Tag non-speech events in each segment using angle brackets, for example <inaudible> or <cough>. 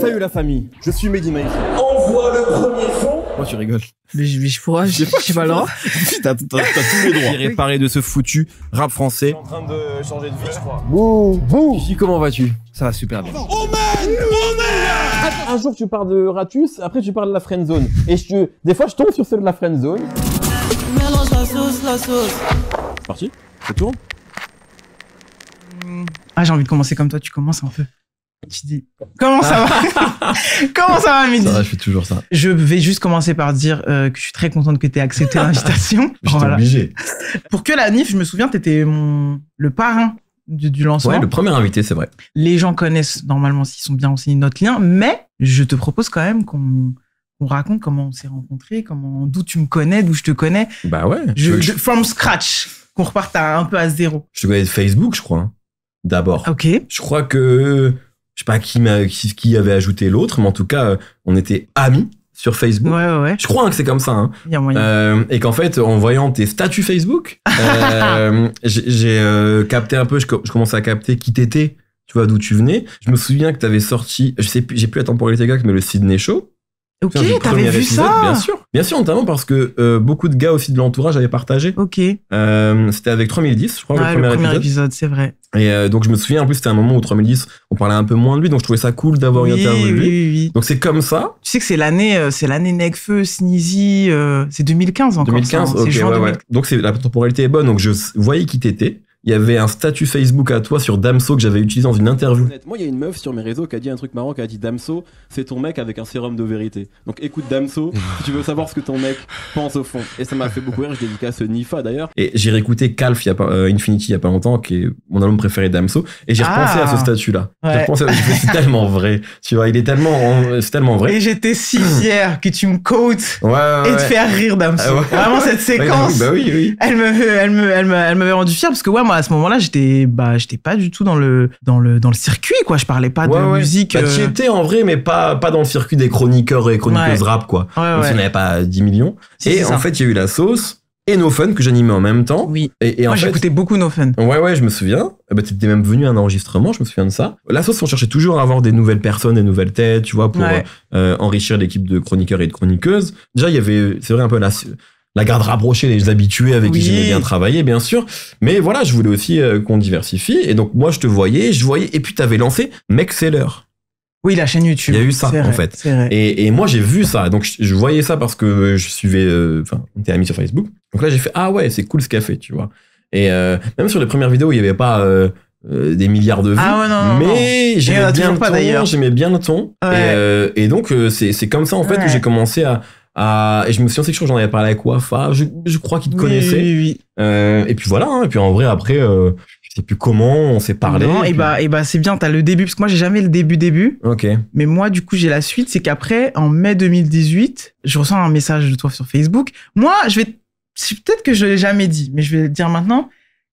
Salut la famille, je suis Mehdi On Envoie le premier fond. Moi tu rigoles. Mais je, vais... je pourrais, je sais pas là. <laughs> T'as tous les droits. J'ai réparé de ce foutu rap français. Je suis en train de changer de vie, je crois. Bouh, bouh. dis comment vas-tu Ça va super bien. Oh man oh Un jour tu parles de Ratus, après tu parles de la friend zone. Et je, des fois je tombe sur celle de la friend zone. Mélange la sauce, la sauce. Parti, ça tourne. Ah j'ai envie de commencer comme toi, tu commences un peu. Tu dis comment ça va <laughs> Comment ça va, Midi je fais toujours ça. Je vais juste commencer par dire euh, que je suis très contente que tu aies accepté <laughs> l'invitation. J'étais voilà. obligé. Pour que la NIF, je me souviens, tu mon le parrain du, lancement. Ouais, le premier invité, c'est vrai. Les gens connaissent normalement s'ils sont bien enseignés notre lien, mais je te propose quand même qu'on raconte comment on s'est rencontrés, comment d'où tu me connais, d'où je te connais. Bah ouais. Je, from scratch, qu'on reparte un peu à zéro. Je te connais de Facebook, je crois. Hein. D'abord. Ok. Je crois que je sais pas qui, qui, qui avait ajouté l'autre, mais en tout cas, euh, on était amis sur Facebook. Je crois hein que c'est comme ça. Hein. Euh, et qu'en fait, en voyant tes statuts Facebook, euh, <laughs> j'ai capté un peu, je, commence à capter qui t'étais, tu vois, d'où tu venais. Je me souviens que t'avais sorti, je sais plus, j'ai plus la temporalité exacte, mais le Sydney Show. Ok, t'avais vu ça Bien sûr, bien sûr, notamment parce que euh, beaucoup de gars aussi de l'entourage avaient partagé. Ok. Euh, c'était avec 3010, je crois, le, premier le premier, épisode. c'est vrai. Et euh, donc je me souviens, en plus, c'était un moment où 3010, on parlait un peu moins de lui, donc je trouvais ça cool d'avoir oui, lui. Oui, oui, donc c'est comme ça. Tu sais que c'est l'année, c'est l'année Negfeu, Sneezy, c'est 2015 encore. 2015, ça, hein, ok, ouais, ouais. Donc c'est la temporalité est bonne, donc je voyais qui t'étais il y avait un statut Facebook à toi sur Damso que j'avais utilisé dans une interview. Honnêtement, il y a une meuf sur mes réseaux qui a dit un truc marrant, qui a dit Damso, c'est ton mec avec un sérum de vérité. Donc écoute Damso, si tu veux savoir ce que ton mec pense au fond. Et ça m'a fait beaucoup rire, je dédicace Nifa d'ailleurs. Et j'ai réécouté Calf, euh, Infinity il y a pas longtemps, qui est mon album préféré Damso, et j'ai repensé ah. à ce statut-là. Ouais. c'est tellement vrai. Tu vois, il est tellement, c'est tellement vrai. Et j'étais si fier que tu me coates et te faire rire Damso. Ah Vraiment cette séquence. Bah elle me, elle me, elle rendu fier parce que ouais, à ce moment-là, j'étais bah, j'étais pas du tout dans le, dans le, dans le circuit, quoi. Je parlais pas de musique. Bah, euh, tu étais en vrai, mais pas, pas dans le circuit des chroniqueurs et chroniqueuses rap, quoi. Ce si n'avait pas 10 millions. et en fait, il y a eu la sauce et No Fun que j'animais en même temps. Oui. Et, Moi, j'écoutais beaucoup No Fun. Ouais, ouais, je me souviens. Eh ben, tu étais même venu à un enregistrement, je me souviens de ça. La sauce, on cherchait toujours à avoir des nouvelles personnes, des nouvelles têtes, tu vois, pour euh, euh, enrichir l'équipe de chroniqueurs et de chroniqueuses. Déjà, il y avait, c'est vrai, un peu la, la garde rapprochée les habitués avec qui j'aimais bien travailler, bien sûr. Mais voilà, je voulais aussi euh, qu'on diversifie. Et donc, moi, je te voyais, je voyais. Et puis, tu avais lancé Mec Seller. Oui, la chaîne YouTube. Il y a eu ça, en fait. Et, moi, j'ai vu ça. Donc, je, voyais ça parce que je suivais. Euh, enfin, on amis sur Facebook. Donc là, j'ai fait Ah ouais, c'est cool ce qu'elle fait, tu vois. Et euh, même sur les premières vidéos, il n'y avait pas. des milliards de vues. Ah mais j'aimais bien, le ton, j'aimais bien le ton. Et, donc, c'est comme ça, en fait, que j'ai commencé à, ah, et je me souviens, c'est que j'en avais parlé avec Wafa. Je, je crois qu'il te connaissait. Euh, et puis voilà. Hein. et puis en vrai, après, euh, je sais plus comment on s'est parlé. Non, et, eh bah, et eh bah, c'est bien. T'as le début parce que moi, j'ai jamais le début début. Ok. Mais moi, du coup, j'ai la suite. C'est qu'après, en mai 2018, je reçois un message de toi sur Facebook. Moi, je vais, peut-être que je l'ai jamais dit, mais je vais le dire maintenant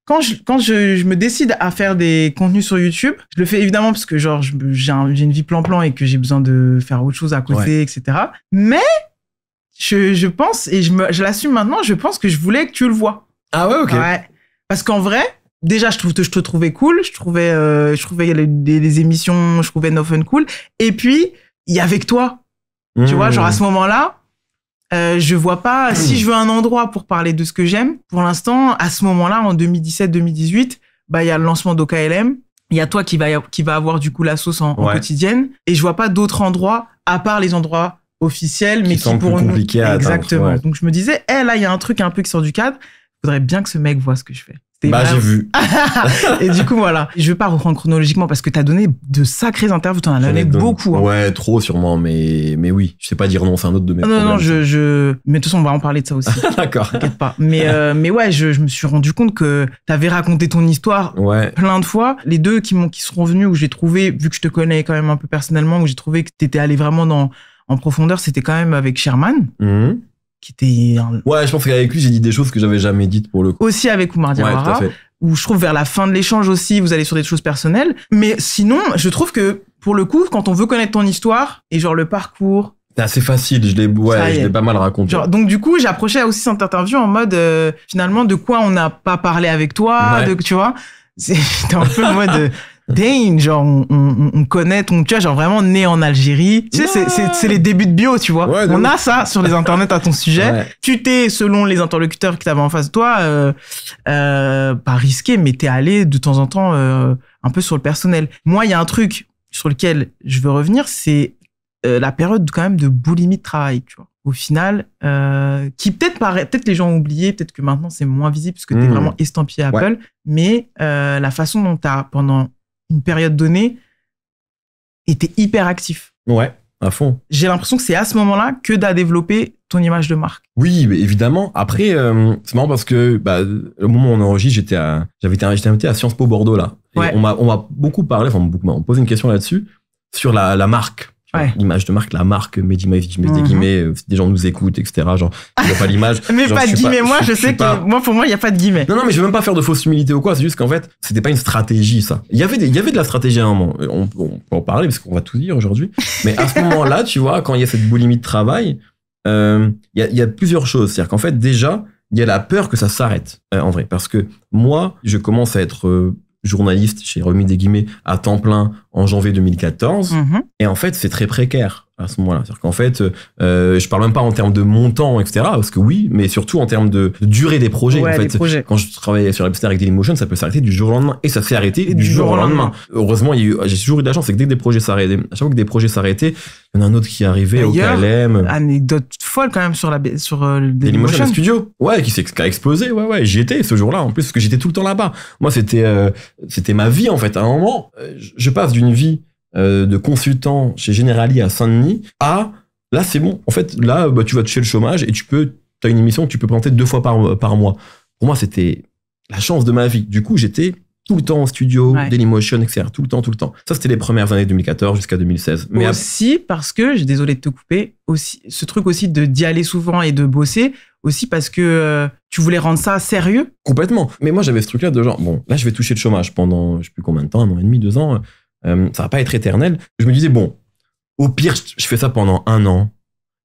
quand je quand je, je, me décide à faire des contenus sur YouTube, je le fais évidemment parce que genre j'ai une vie plan plan et que j'ai besoin de faire autre chose à côté, etc. Mais je, pense, et je, je l'assume maintenant, je pense que je voulais que tu le vois. Ah ouais, ok. Parce qu'en vrai, déjà, je, trouve, je te trouvais cool, je trouvais, euh, je trouvais les, émissions, je trouvais No Fun cool. Et puis, il y a avec toi. Tu vois, genre à ce mmh. moment-là, euh, je vois pas, si je veux un endroit pour parler de ce que j'aime, pour l'instant, à ce moment-là, en 2017-2018, bah, il y a le lancement d'OKLM. Il y a toi qui va, qui va avoir du coup la sauce en quotidienne. Et je vois pas d'autres endroits, à part les endroits officiel mais qui, pour nous... À exactement. Donc je me disais, hé, eh, là, il y a un truc un peu qui sort du cadre. Il Faudrait bien que ce mec voit ce que je fais. Bah, j'ai vu. <laughs> et du coup, voilà. Je veux pas reprendre chronologiquement parce que tu as donné de sacrées interviews. T'en as donné beaucoup. Hein. Ouais, trop sûrement, mais, mais oui. Je sais pas dire non, c'est un autre de mes Non, problèmes. non, je, je, mais de toute façon, on va en parler de ça aussi. <laughs> D'accord. T'inquiète pas. Mais, euh, mais ouais, je, me suis rendu compte que tu avais raconté ton histoire plein de fois. Les deux qui m'ont, qui seront venus où j'ai trouvé, vu que je te connais quand même un peu personnellement, où j'ai trouvé que tu étais allé vraiment dans, en profondeur, c'était quand même avec Sherman. Mhm. Qui était Ouais, je pense qu'avec lui, j'ai dit des choses que j'avais jamais dites pour le coup. Aussi avec Oumar Diawara, où je trouve vers la fin de l'échange aussi, vous allez sur des choses personnelles. Mais sinon, je trouve que pour le coup, quand on veut connaître ton histoire et genre le parcours, c'est assez facile, je l'ai pas mal raconté. donc du coup, j'approchais aussi cette interview en mode euh, finalement de quoi on n'a pas parlé avec toi, tu vois, c'était <laughs> un peu le mode euh, dang, genre, on, on, connaît ton, tu vois, genre vraiment né en Algérie. Tu sais, c'est c'est les débuts de bio, tu vois. on a ça sur les internets à ton sujet. Tu t'es, selon les interlocuteurs que t'avais en face de toi, euh, euh pas risqué, mais t'es allé de temps en temps euh, un peu sur le personnel. Moi, il y a un truc sur lequel je veux revenir, c'est euh, la période quand même de boulimie de travail, tu vois au final, qui peut-être paraît, peut-être les gens ont oublié, peut-être que maintenant c'est moins visible parce que tu es mmh. vraiment estampillé Apple, mais la façon dont tu as pendant une période donnée, était hyper actif. Ouais, à fond. J'ai l'impression que c'est à ce moment-là que tu as développé ton image de marque. Oui, évidemment. Après, euh, c'est marrant parce que bah, au moment où on enregistre, j'étais j'avais été invité à Sciences Po Bordeaux là. On m'a beaucoup parlé, enfin beaucoup, on une question là-dessus sur la marque l'image de marque, la marque si tu mets des mhm. guillemets, euh, des gens nous écoutent, etc. Genre, il n'y a pas l'image. <laughs> mais pas de guillemets, moi, je, sais que, moi, pour moi, il n'y a pas de guillemets. Non, non, mais je veux même pas faire de fausse humilité ou quoi, c'est juste qu'en fait, c'était pas une stratégie, ça. Il y avait il y avait de la stratégie à un moment. Euh, on, peut en parler parce qu'on va tout dire aujourd'hui. Mais à ce <laughs> moment-là, tu vois, quand il y a cette boulimie de travail, euh, il y, a, plusieurs choses. C'est-à-dire qu'en fait, déjà, il y a la peur que ça s'arrête, en vrai. Parce que moi, je commence à être journaliste, j'ai remis des guillemets, à temps plein en janvier 2014. Mm-hmm. Et en fait, c'est très précaire à ce moment-là. qu'en fait, euh, je parle même pas en termes de montant, etc., parce que oui, mais surtout en termes de durée des projets. en fait, quand je travaillais sur Epstein avec Dailymotion, ça peut s'arrêter du jour au lendemain. Et ça s'est arrêté du, du, jour, au lendemain. Heureusement, ah, j'ai toujours eu de la chance, c'est que dès que des projets s'arrêtaient, à chaque fois que des projets s'arrêtaient, il y en a un autre qui arrivait au KLM. Anecdote folle quand même sur la, sur euh, le studio. Ouais, qui s'est, qui a explosé. Ouais, ouais, j'y étais ce jour-là, en plus, parce que j'étais tout le temps là-bas. Moi, c'était, euh, c'était ma vie, en fait. À un moment, euh, je passe d'une vie euh, de consultant chez Generali à Saint-Denis à là c'est bon en fait là bah, tu vas toucher le chômage et tu peux tu as une émission que tu peux présenter deux fois par, par mois pour moi c'était la chance de ma vie du coup j'étais tout le temps en studio, Dailymotion, etc. Tout le temps, tout le temps. Ça, c'était les premières années 2014 jusqu'à 2016. Mais aussi parce que, j'ai désolé de te couper, aussi ce truc aussi de d'y aller souvent et de bosser, aussi parce que euh, tu voulais rendre ça sérieux. Complètement. Mais moi, j'avais ce truc-là de genre, bon, là, je vais toucher le chômage pendant, je sais plus combien de temps, un an et demi, deux ans. Euh, ça va pas être éternel. Je me disais, bon, au pire, je fais ça pendant un an,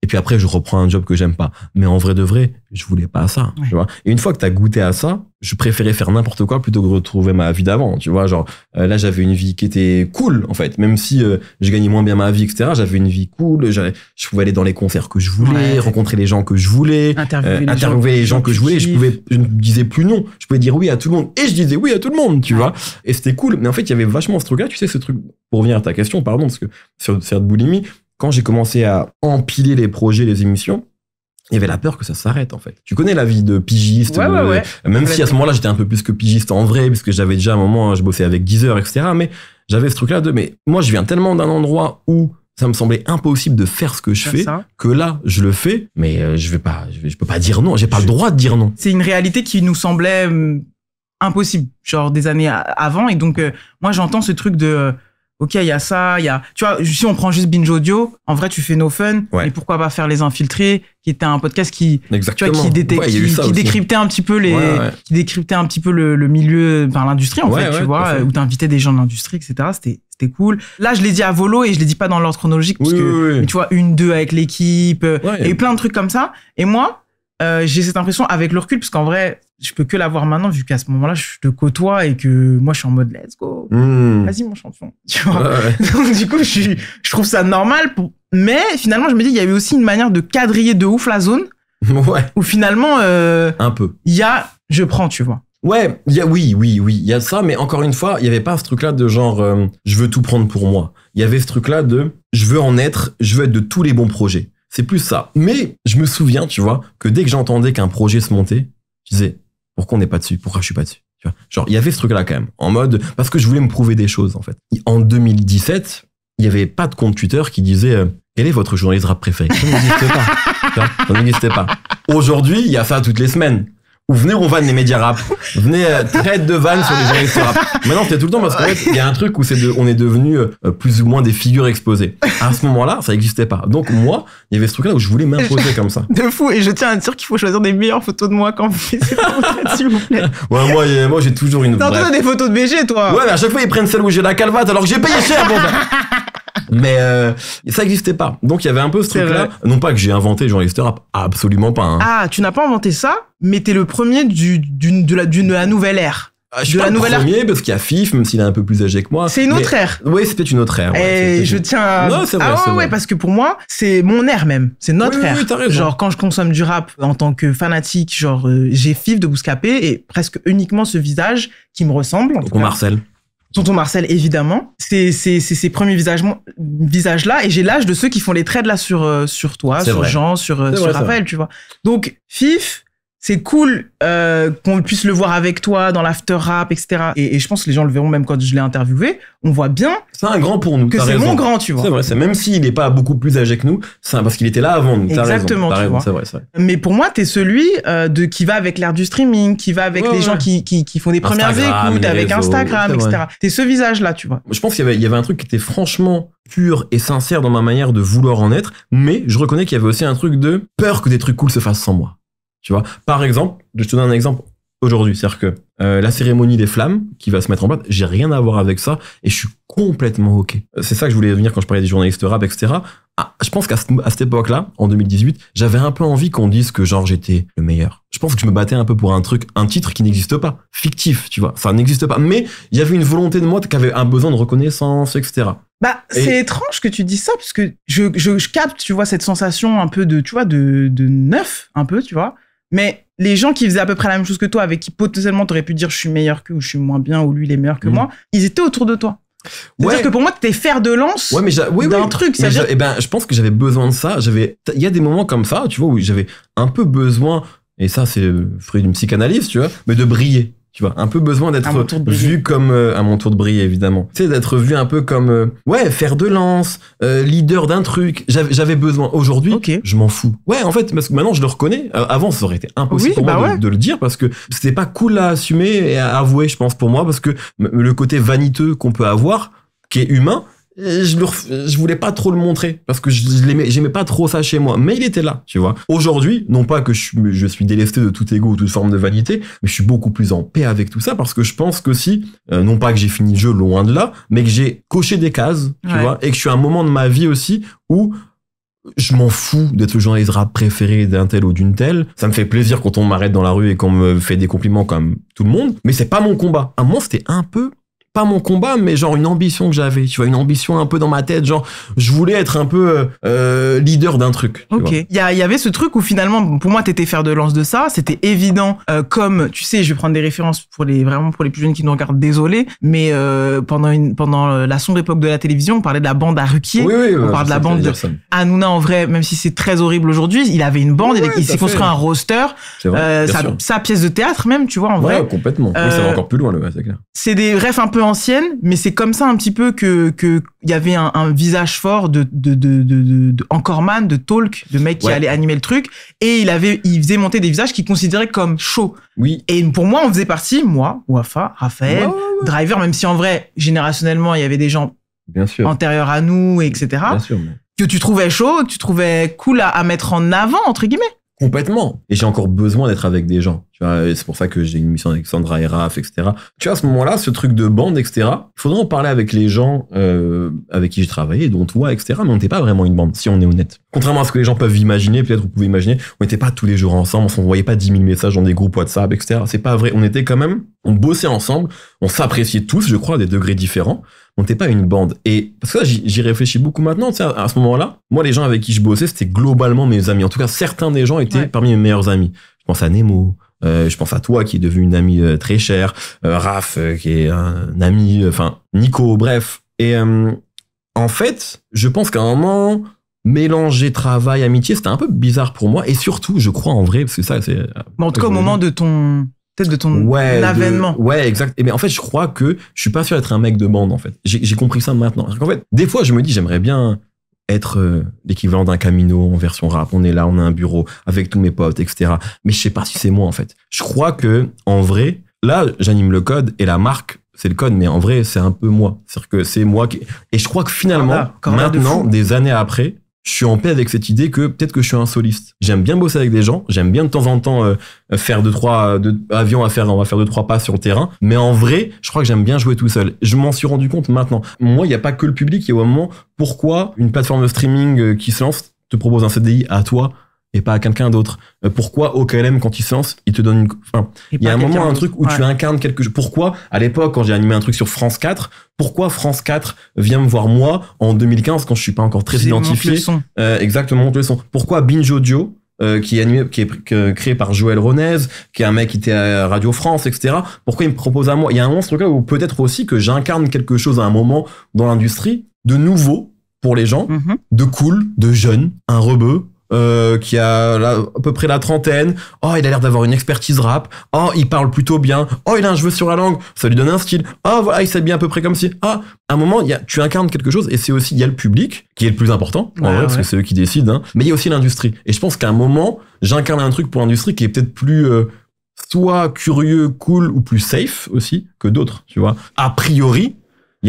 et puis après je reprends un job que j'aime pas. Mais en vrai de vrai, je voulais pas ça, tu vois. Et une fois que tu as goûté à ça, je préférais faire n'importe quoi plutôt que retrouver ma vie d'avant, tu vois. Genre euh, là, j'avais une vie qui était cool en fait, même si euh, je gagnais moins bien ma vie, etc. J'avais une vie cool, je pouvais aller dans les concerts que je voulais, rencontrer les gens que je voulais, interviewer, les, euh, gens, que je voulais. Je pouvais, ne disais plus non, je pouvais dire oui à tout le monde et je disais oui à tout le monde, tu vois. Et c'était cool. Mais en fait, il y avait vachement ce truc-là, tu sais, ce truc. Pour revenir à ta question, pardon, parce que sur, sur de boulimie, quand j'ai commencé à empiler les projets, les émissions, il y avait la peur que ça s'arrête en fait. Tu connais la vie de pigiste, même si à ce moment-là j'étais un peu plus que pigiste en vrai, puisque j'avais déjà un moment, je bossais avec Deezer, etc. Mais j'avais ce truc-là de, mais moi je viens tellement d'un endroit où ça me semblait impossible de faire ce que je fais que là je le fais, mais euh, je vais pas, je, peux pas dire non, j'ai pas le droit de dire non. C'est une réalité qui nous semblait mm, impossible, genre des années avant, et donc euh, moi j'entends ce truc de euh, ok, il y a ça, il y a. Tu vois, si on prend juste Binge Audio, en vrai, tu fais No Fun, Et mais pourquoi pas faire Les Infiltrés, qui était un podcast qui, tu vois, qui, qui, décryptait un petit peu les, qui décryptait un petit peu le, milieu, enfin, l'industrie, en fait, tu vois, où t'invitais des gens de l'industrie, etc. C'était, c'était cool. Là, je l'ai dit à Volo et je l'ai dit pas dans l'ordre chronologique, parce que, tu vois, une, deux avec l'équipe, et plein de trucs comme ça. Et moi, euh, j'ai cette impression avec le recul, parce qu'en vrai, je peux que l'avoir maintenant, vu qu'à ce moment-là, je te côtoie et que moi, je suis en mode let's go, hmm. vas-y mon champion. <laughs> Donc, du coup, je, je trouve ça normal. Mais finalement, je me dis, il y avait aussi une manière de quadriller de ouf la zone. <laughs> Ouais. Où finalement. Euh, Un peu. Il y a je prends, tu vois. Ouais, y a, oui, oui, oui, il y a ça, mais encore une fois, il n'y avait pas ce truc-là de genre euh, je veux tout prendre pour moi. Il y avait ce truc-là de je veux en être, je veux être de tous les bons projets. C'est plus ça. Mais je me souviens, tu vois, que dès que j'entendais qu'un projet se montait, je disais, pourquoi on n'est pas dessus Pourquoi je suis pas dessus Genre, il y avait ce truc-là quand même, en mode, parce que je voulais me prouver des choses, en fait. En 2017, il n'y avait pas de compte Twitter qui disait, euh, quel est votre journaliste rap préféré Ça n'existait pas. Ça n'existait pas. Aujourd'hui, il y a ça toutes les semaines venez on vanne les médias rap. Venez euh, traite de vannes sur les journalistes rap. Maintenant, c'était tout le temps parce qu'en fait, il y a un truc où on est devenu euh, plus ou moins des figures exposées. À ce moment-là, ça n'existait pas. Donc moi, il y avait ce truc-là où je voulais m'imposer comme ça. <laughs> De fou. Et je tiens à dire qu'il faut choisir des meilleures photos de moi quand vous faites <laughs> s'il vous plaît. Ouais, moi, euh, j'ai toujours une. t'as des photos de BG, toi. Ouais, mais à chaque fois, ils prennent celle où j'ai la calvate alors que j'ai payé cher pour ça. Mais euh, ça n'existait pas. Donc il y avait un peu ce truc-là. Non pas que j'ai inventé Jean rap, absolument pas. Hein. Ah, tu n'as pas inventé ça, mais t'es le premier du, d'une, de la, nouvelle ère. Ah, je suis premier parce qu'il y a Fif, même s'il est un peu plus âgé que moi. C'est une autre ère. Oui, c'était une autre ère. Et je tiens Non, c'est vrai. Ah ouais, parce que pour moi, c'est mon ère même. C'est notre ère. genre, quand je consomme du rap en tant que fanatique, genre, euh, j'ai Fif de Bouscapé et presque uniquement ce visage qui me ressemble. Donc on Marcel. Tonton Marcel, évidemment. C'est ces premiers visages, là, et j'ai l'âge de ceux qui font les trades là sur euh, sur toi, sur Jean, sur, euh, sur Raphaël, tu vois. Donc Fif, c'est cool euh, qu'on puisse le voir avec toi dans l'after rap, etc. Et, je pense que les gens le verront même quand je l'ai interviewé. On voit bien. C'est un grand pour nous. Que c'est mon grand, tu vois. C'est vrai. C'est même s'il n'est pas beaucoup plus âgé que nous, c'est parce qu'il était là avant nous. Exactement. raison, Vrai, Mais pour moi, t'es celui euh, de qui va avec l'ère du streaming, qui va avec les gens qui, qui, font des premières écoutes, avec Instagram, etc. T'es ce visage-là, tu vois. Je pense qu'il y avait, y avait un truc qui était franchement pur et sincère dans ma manière de vouloir en être, mais je reconnais qu'il y avait aussi un truc de peur que des trucs cool se fassent sans moi. Tu vois, par exemple, je te donne un exemple aujourd'hui, c'est-à-dire que euh, la cérémonie des flammes qui va se mettre en place, j'ai rien à voir avec ça et je suis complètement ok. C'est ça que je voulais devenir quand je parlais des journalistes rap, etc. Ah, je pense qu'à cette époque-là, en 2018, j'avais un peu envie qu'on dise que genre j'étais le meilleur. Je pense que je me battais un peu pour un truc, un titre qui n'existe pas, fictif, tu vois, ça n'existe pas. Mais il y avait une volonté de moi qui avait un besoin de reconnaissance, etc. Bah, c'est étrange que tu dis ça parce que je, je, je, capte, tu vois, cette sensation un peu de, tu vois, de, de neuf, un peu, tu vois. Mais les gens qui faisaient à peu près la même chose que toi, avec qui potentiellement t'aurais pu dire je suis meilleur que ou je suis moins bien ou lui il est meilleur que mm. moi, ils étaient autour de toi. C'est-à-dire que pour moi, t'es fer de lance mais oui, d'un truc. Eh ben, je pense que j'avais besoin de ça. J'avais, il y a des moments comme ça, tu vois, où j'avais un peu besoin, et ça, c'est fruit d'une psychanalyse, tu vois, mais de briller tu vois un peu besoin d'être vu comme euh, à mon tour de briller évidemment tu sais d'être vu un peu comme euh, ouais faire de lance euh, leader d'un truc j'avais besoin aujourd'hui je m'en fous ouais en fait parce que maintenant je le reconnais avant ça aurait été impossible pour moi bah de, de, le dire parce que c'était pas cool à assumer et à avouer je pense pour moi parce que le côté vaniteux qu'on peut avoir qui est humain je voulais pas trop le montrer parce que je l'aimais j'aimais pas trop ça chez moi mais il était là tu vois aujourd'hui non pas que je suis, je délesté de tout ego ou toute forme de vanité mais je suis beaucoup plus en paix avec tout ça parce que je pense que si euh, non pas que j'ai fini le jeu loin de là mais que j'ai coché des cases tu vois et que je suis à un moment de ma vie aussi où je m'en fous d'être le journaliste rap préféré d'un tel ou d'une telle. Ça me fait plaisir quand on m'arrête dans la rue et qu'on me fait des compliments comme tout le monde. Mais c'est pas mon combat. À moi, c'était un peu pas mon combat, mais genre une ambition que j'avais. Tu vois, une ambition un peu dans ma tête, genre je voulais être un peu euh, euh, leader d'un truc. Ok. Il y, avait ce truc où finalement, pour moi, t'étais faire de lance de ça. C'était évident, euh, comme tu sais, je vais prendre des références pour les vraiment pour les plus jeunes qui nous regardent. Désolé, mais pendant une pendant la sombre époque de la télévision, on parlait de la bande à Ruquier. on parle de la bande de Hanouna en vrai, même si c'est très horrible aujourd'hui. Il avait une bande, il, s'est construit un roster, sa, sa, pièce de théâtre même, tu vois en ouais, vrai. complètement. Oui, ça va encore plus loin le c'est clair. C'est des refs un peu ancienne, mais c'est comme ça un petit peu que y avait un, visage fort de de de de, encore man, de talk, de mec qui allait animer le truc, et il avait il faisait monter des visages qu'il considérait comme chaud. Oui. Et pour moi, on faisait partie, moi, Wafa, Raphaël, Driver, même si en vrai générationnellement il y avait des gens Bien sûr. antérieurs à nous, etc. Que tu trouvais chaud, que tu trouvais cool à mettre en avant entre guillemets. Complètement. Et j'ai encore besoin d'être avec des gens. Tu vois, c'est pour ça que j'ai une mission avec Sandra et Raph, etc. Tu vois, à ce moment-là, ce truc de bande, etc. Il faudrait en parler avec les gens euh, avec qui j'ai travaillé, dont toi, etc. Mais on n'était pas vraiment une bande, si on est honnête. Contrairement à ce que les gens peuvent imaginer, peut-être vous pouvez imaginer, on n'était pas tous les jours ensemble, on s'envoyait pas 10 000 messages dans des groupes WhatsApp, etc. C'est pas vrai. On était quand même, on bossait ensemble, on s'appréciait tous, je crois, à des degrés différents on n'était pas une bande. Et parce que j'y réfléchis beaucoup maintenant. Tu sais, à, ce moment-là, moi, les gens avec qui je bossais, c'était globalement mes amis. En tout cas, certains des gens étaient parmi mes meilleurs amis. Je pense à Nemo, euh, je pense à toi qui est devenu une amie euh, très chère, euh, Raph qui est un, ami, enfin Nico, bref. Et en fait, je pense qu'à un moment, mélanger travail, amitié, c'était un peu bizarre pour moi. Et surtout, je crois en vrai, parce que ça, c'est... en tout cas, au moment de ton peut-être de ton avènement. ouais, exact. Et eh mais ben, en fait, je crois que je suis pas sûr d'être un mec de bande en fait. J'ai compris ça maintenant. En fait, des fois, je me dis j'aimerais bien être euh, l'équivalent d'un Camino en version rap. On est là, on a un bureau avec tous mes potes, etc. Mais je sais pas si c'est moi en fait. Je crois que en vrai, là, j'anime le code et la marque c'est le code, mais en vrai, c'est un peu moi. cest que c'est moi qui. Et je crois que finalement, ah bah, maintenant, des années après, je suis en paix avec cette idée que peut-être que je suis un soliste. J'aime bien bosser avec des gens, j'aime bien de temps en temps euh, faire deux trois avions à faire, on va faire deux trois pas sur le terrain, mais en vrai, je crois que j'aime bien jouer tout seul. Je m'en suis rendu compte maintenant. Moi, il n'y a pas que le public, il y a au moment pourquoi une plateforme de streaming euh, qui se lance te propose un CDI à toi et pas à quelqu'un d'autre euh, Pourquoi OKLM, quand il se il te donne une... Enfin, il y a un moment, un truc où tu incarnes quelque chose. Pourquoi, à l'époque, quand j'ai animé un truc sur France 4, pourquoi France 4 vient me voir moi en 2015 quand je suis pas encore très identifié euh, Exactement, le Pourquoi Binge Audio euh, qui est animé, qui est créé par Joël Ronez, qui est un mec qui était à Radio France, etc. Pourquoi il me propose à moi Il y a un moment, ce cas où peut-être aussi que j'incarne quelque chose à un moment dans l'industrie de nouveau pour les gens, mm-hmm. de cool, de jeune, un rebeu, euh, qui a à peu près la trentaine. Oh, il a l'air d'avoir une expertise rap. Oh, il parle plutôt bien. Oh, il a un cheveu sur la langue. Ça lui donne un style. Oh, voilà, il s'habille à peu près comme si. Ah, un moment, y tu incarnes quelque chose et c'est aussi, il y a le public qui est le plus important, parce que c'est eux qui décident. Hein. Mais il y a aussi l'industrie. Et je pense qu'à un moment, j'incarne un truc pour l'industrie qui est peut-être plus. Euh, soit curieux, cool ou plus safe aussi que d'autres, tu vois. A priori,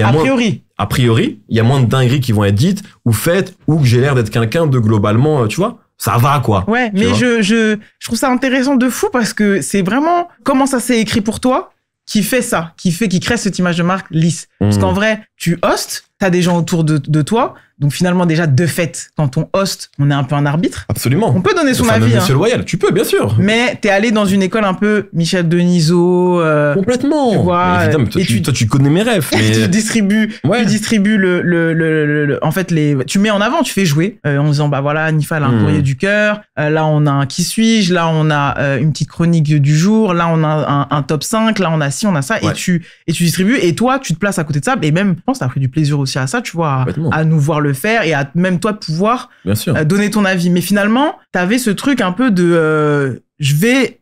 a, priori. A priori, il y a moins de dingueries qui vont être dites ou faites ou que j'ai l'air d'être quelqu'un de globalement, euh, tu vois ça va quoi. Ouais, mais je, je, je trouve ça intéressant de fou parce que c'est vraiment comment ça s'est écrit pour toi qui fait ça, qui fait, qui crée cette image de marque lisse. Parce mhm. qu'en vrai, tu hostes, t'as des gens autour de, de toi, donc finalement, déjà, de fait, quand on host, on est un peu un arbitre. Absolument. On peut donner son avis. Monsieur hein. Loyal, tu peux, bien sûr. Mais t'es allé dans une école un peu Michel Denisot. Euh, Complètement. Tu vois, et tu, toi, tu connais mes rêves. <laughs> Mais... tu distribues, tu distribues le, le, en fait, les, tu mets en avant, tu fais jouer euh, en disant, bah voilà, Nifa, a un hmm. courrier du cœur. Euh, là, on a un qui suis-je. Là, on a une petite chronique du jour. Là, on a un, top 5. Là, on a ci, on a ça. Et tu, et tu distribues. Et toi, tu te places à côté de ça. Et même, je pense, t'as pris du plaisir aussi à ça, tu vois, à nous voir le faire et à même toi pouvoir euh, donner ton avis. Mais finalement, t'avais ce truc un peu de euh, je vais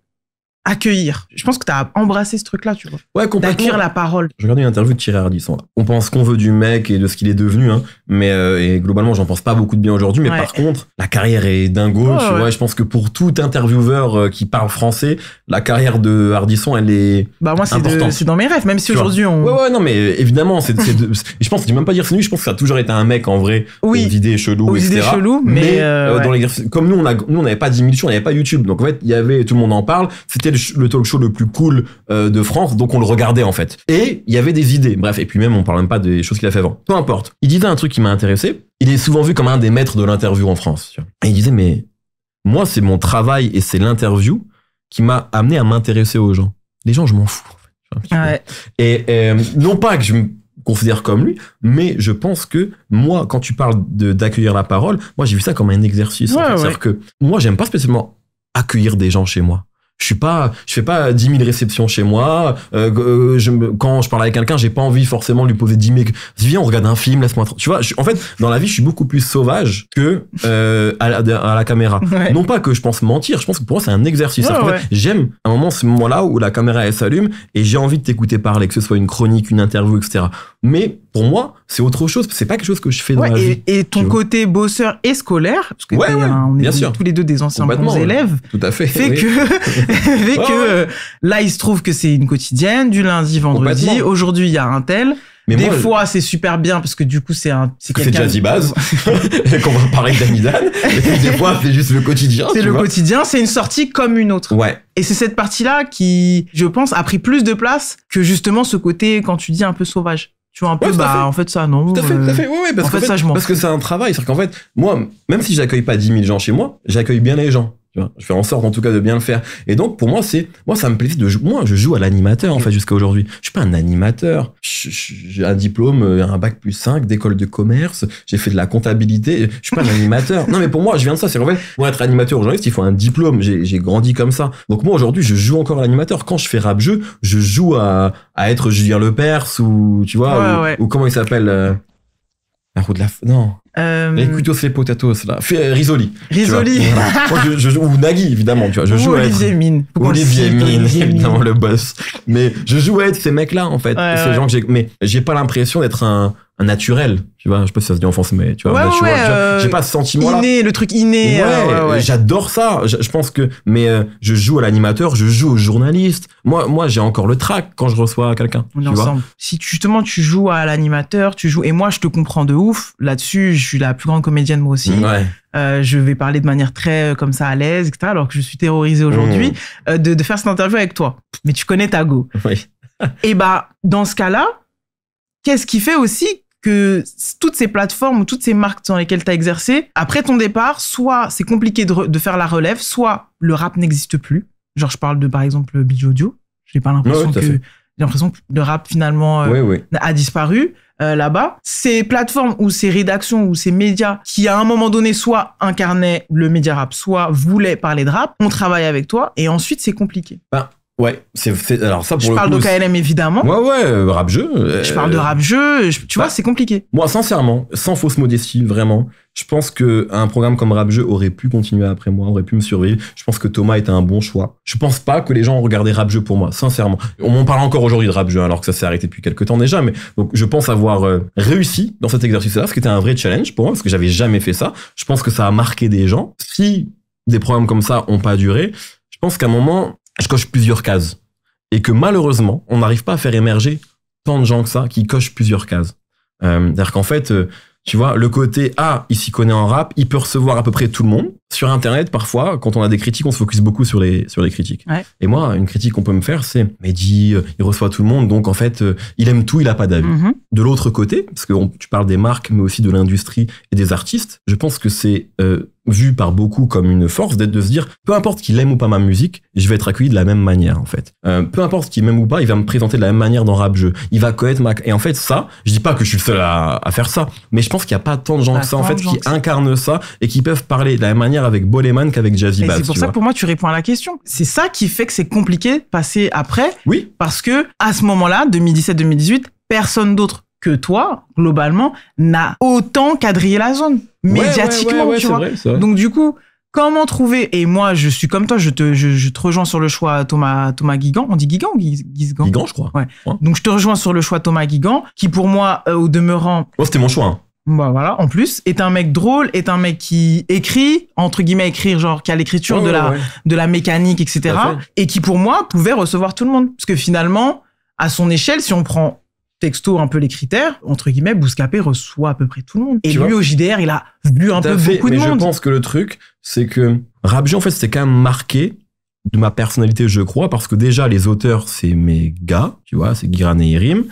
accueillir. Je pense que tu as embrassé ce truc-là, tu vois. Ouais, complètement. D'accueillir la parole. J'ai regardé une interview de Thierry Ardisson. On pense qu'on veut du mec et de ce qu'il est devenu, hein, mais euh, et globalement, j'en pense pas beaucoup de bien aujourd'hui. Mais par contre, la carrière est dingue je pense que pour tout intervieweur euh, qui parle français, la carrière de Hardisson, elle est. Bah moi, c'est dans mes rêves, même si aujourd'hui on. Ouais ouais non mais euh, évidemment, c'est. je pense, je même pas dire c'est lui. Je pense que ça a toujours été un mec en vrai. Oui. Aux idées cheloues, aux etc. mais, dans comme nous, on a, nous on n'avait pas d'émission 000 on n'avait pas YouTube. Donc en fait, il y avait tout le monde en parle. C'était le, talk show le plus cool de France, donc on le regardait en fait. Et il y avait des idées. Bref, et puis même on parle même pas des choses qu'il a fait avant. Peu importe. Il disait un truc qui m'a intéressé. Il est souvent vu comme un des maîtres de l'interview en France. Et il disait, mais moi, c'est mon travail et c'est l'interview qui m'a amené à m'intéresser aux gens. Les gens, je m'en fous. Et euh, non pas que je me considère comme lui, mais je pense que moi, quand tu parles d'accueillir la parole, moi j'ai vu ça comme un exercice. C'est-à-dire que moi, j'aime pas spécialement accueillir des gens chez moi. Je suis pas, je fais pas 10 000 réceptions chez moi. Euh, euh, je quand je parle avec quelqu'un, j'ai pas envie forcément de lui poser 10 000. Viens, on regarde un film, laisse-moi. Tu vois, en fait, dans la vie, je suis beaucoup plus sauvage que euh, à, la, caméra. <laughs> Non pas que je pense mentir. Je pense que pour moi, c'est un exercice. J'aime un moment, ce moment-là où la caméra elle s'allume et j'ai envie de t'écouter parler, que ce soit une chronique, une interview, etc. Mais pour moi, c'est autre chose. C'est pas quelque chose que je fais dans ouais, et, vie. Et ton côté bosseur et scolaire, parce que on est tous les deux des anciens bons élèves, tout à fait, fait que, <laughs> fait que oh, euh, là, il se trouve que c'est une quotidienne du lundi vendredi. Aujourd'hui, il y a un tel. Mais des fois, c'est super bien parce que du coup, c'est un. C'est Jazzy Baz, <laughs> <laughs> qu'on va parler d'Amidan. des fois, c'est juste le quotidien. C'est le quotidien, c'est une sortie comme une autre. Ouais. Et c'est cette partie-là qui, je pense, a pris plus de place que justement ce côté, quand tu dis un peu sauvage. Tu vois un peu, bah, en fait, ça, non. Tout fait, tout fait. Euh, ouais, ouais, parce en Parce que c'est un travail. cest qu'en fait, moi, même si j'accueille pas 10 000 gens chez moi, j'accueille bien les gens. Tu vois, je fais en sorte en tout cas de bien le faire. Et donc pour moi c'est moi ça me plaisait de jouer. Moi je joue à l'animateur en mm. fait jusqu'à aujourd'hui. Je suis pas un animateur. J'ai un diplôme, euh, un bac plus 5 d'école de commerce. J'ai fait de la comptabilité. Je suis pas un <laughs> animateur. Non mais pour moi je viens de ça. C'est en fait pour être animateur ou journaliste il faut un diplôme. J'ai grandi comme ça. Donc moi aujourd'hui je joue encore à l'animateur. Quand je fais rap jeu, je joue à, à être Julien Lepers ou tu vois ou, comment il s'appelle euh, la roue de la non euh... Les couteaux c'est potatoes là, Fais, euh, Risoli. Risoli. <laughs> ou Nagui évidemment, tu vois. Je joue Olivier Mine. Olivier Mine, évidemment le boss. Mais je joue avec être ces mecs là en fait, ces gens que j'ai. Mais j'ai pas l'impression d'être un, un, naturel, tu vois. Je sais pas si ça se dit en français, mais tu vois. Euh, j'ai pas ce sentiment Inné, le truc inné. Euh, j'adore ça. Je, pense que, mais je joue à l'animateur, je joue au journaliste. Moi, moi, j'ai encore le trac quand je reçois quelqu'un. On Vois. Si justement tu joues à l'animateur, tu joues et moi je te comprends de ouf là-dessus je suis la plus grande comédienne moi aussi. Euh, je vais parler de manière très euh, comme ça à l'aise, Alors que je suis terrorisée aujourd'hui mmh. euh, de, faire cette interview avec toi. Mais tu connais ta go. <laughs> <laughs> et bah dans ce cas-là, qu'est-ce qui fait aussi que toutes ces plateformes ou toutes ces marques dans lesquelles tu as exercé, après ton départ, soit c'est compliqué de, faire la relève, soit le rap n'existe plus. Genre, je parle de, par exemple, Big Audio. J'ai pas l'impression que, l'impression le rap, finalement, a disparu. Euh, là-bas. Ces plateformes ou ces rédactions ou ces médias qui à un moment donné soit incarnaient le média rap, soit voulaient parler de rap, on travaille avec toi et ensuite c'est compliqué. Ben, Ouais, c'est alors ça pour je parle de KLM évidemment. Ouais ouais, euh, rap jeu. Euh, je parle de rap jeu, tu vois, bah, c'est compliqué. Moi sincèrement, sans fausse modestie vraiment, je pense que un programme comme rap jeu aurait pu continuer après moi, aurait pu me survivre. Je pense que Thomas était un bon choix. Je pense pas que les gens ont regardé rap jeu pour moi, sincèrement. On m'en parle encore aujourd'hui de rap jeu hein, alors que ça s'est arrêté depuis quelques temps déjà mais donc je pense avoir euh, réussi dans cet exercice là, ce qui était un vrai challenge pour moi parce que j'avais jamais fait ça. Je pense que ça a marqué des gens. Si des programmes comme ça ont pas duré, je pense qu'à un moment, je coche plusieurs cases. Et que malheureusement, on n'arrive pas à faire émerger tant de gens que ça qui cochent plusieurs cases. Euh, cest qu'en fait, euh, tu vois, le côté A, ah, il s'y connaît en rap, il peut recevoir à peu près tout le monde sur Internet, parfois, quand on a des critiques, on se focus beaucoup sur les, sur les critiques. Et moi, une critique qu'on peut me faire, c'est Mehdi, euh, il reçoit tout le monde, donc en fait, euh, il aime tout, il n'a pas d'avis. Mhm. De l'autre côté, parce que tu parles des marques, mais aussi de l'industrie et des artistes, je pense que c'est euh, vu par beaucoup comme une force d'être de se dire, peu importe qu'il aime ou pas ma musique, je vais être accueilli de la même manière, en fait. peu importe qu'il aime ou pas, il va me présenter de la même manière dans Rap Jeu. Il va connaître ma... Et en fait, ça, je dis pas que je suis le seul à, faire ça, mais je pense qu'il n'y a pas tant de gens que ça, en fait, qui incarnent ça et qui peuvent parler de la même manière avec Boleman qu'avec Jazzy Bass. C'est pour ça que pour moi, tu réponds à la question. C'est ça qui fait que c'est compliqué de passer après. Oui. Parce que, à ce moment-là, 2017-2018, personne d'autre que toi, globalement, n'a autant quadrillé la zone. médiatiquement, tu vois. Donc, du coup, Comment trouver Et moi, je suis comme toi, je te, te rejoins sur le choix Thomas, Thomas Guigan. On dit Guigan ou Guigan Guigan, je crois. Ouais. Donc, je te rejoins sur le choix Thomas Guigan, qui pour moi, euh, au demeurant. Moi, c'était mon choix. Hein. Bah, voilà, en plus, est un mec drôle, est un mec qui écrit, entre guillemets écrire, genre qui a l'écriture de, la, de la mécanique, etc. Et qui pour moi pouvait recevoir tout le monde. Parce que finalement, à son échelle, si on prend texto un peu les critères, entre guillemets, Bouscapé reçoit à peu près tout le monde. Et lui, au JDR, il a vu un peu beaucoup de monde. Je pense que le truc, c'est que Rabji, en fait, c'était quand même marqué de ma personnalité, je crois, parce que déjà, les auteurs, c'est mes gars, tu vois, c'est Giran et Irim.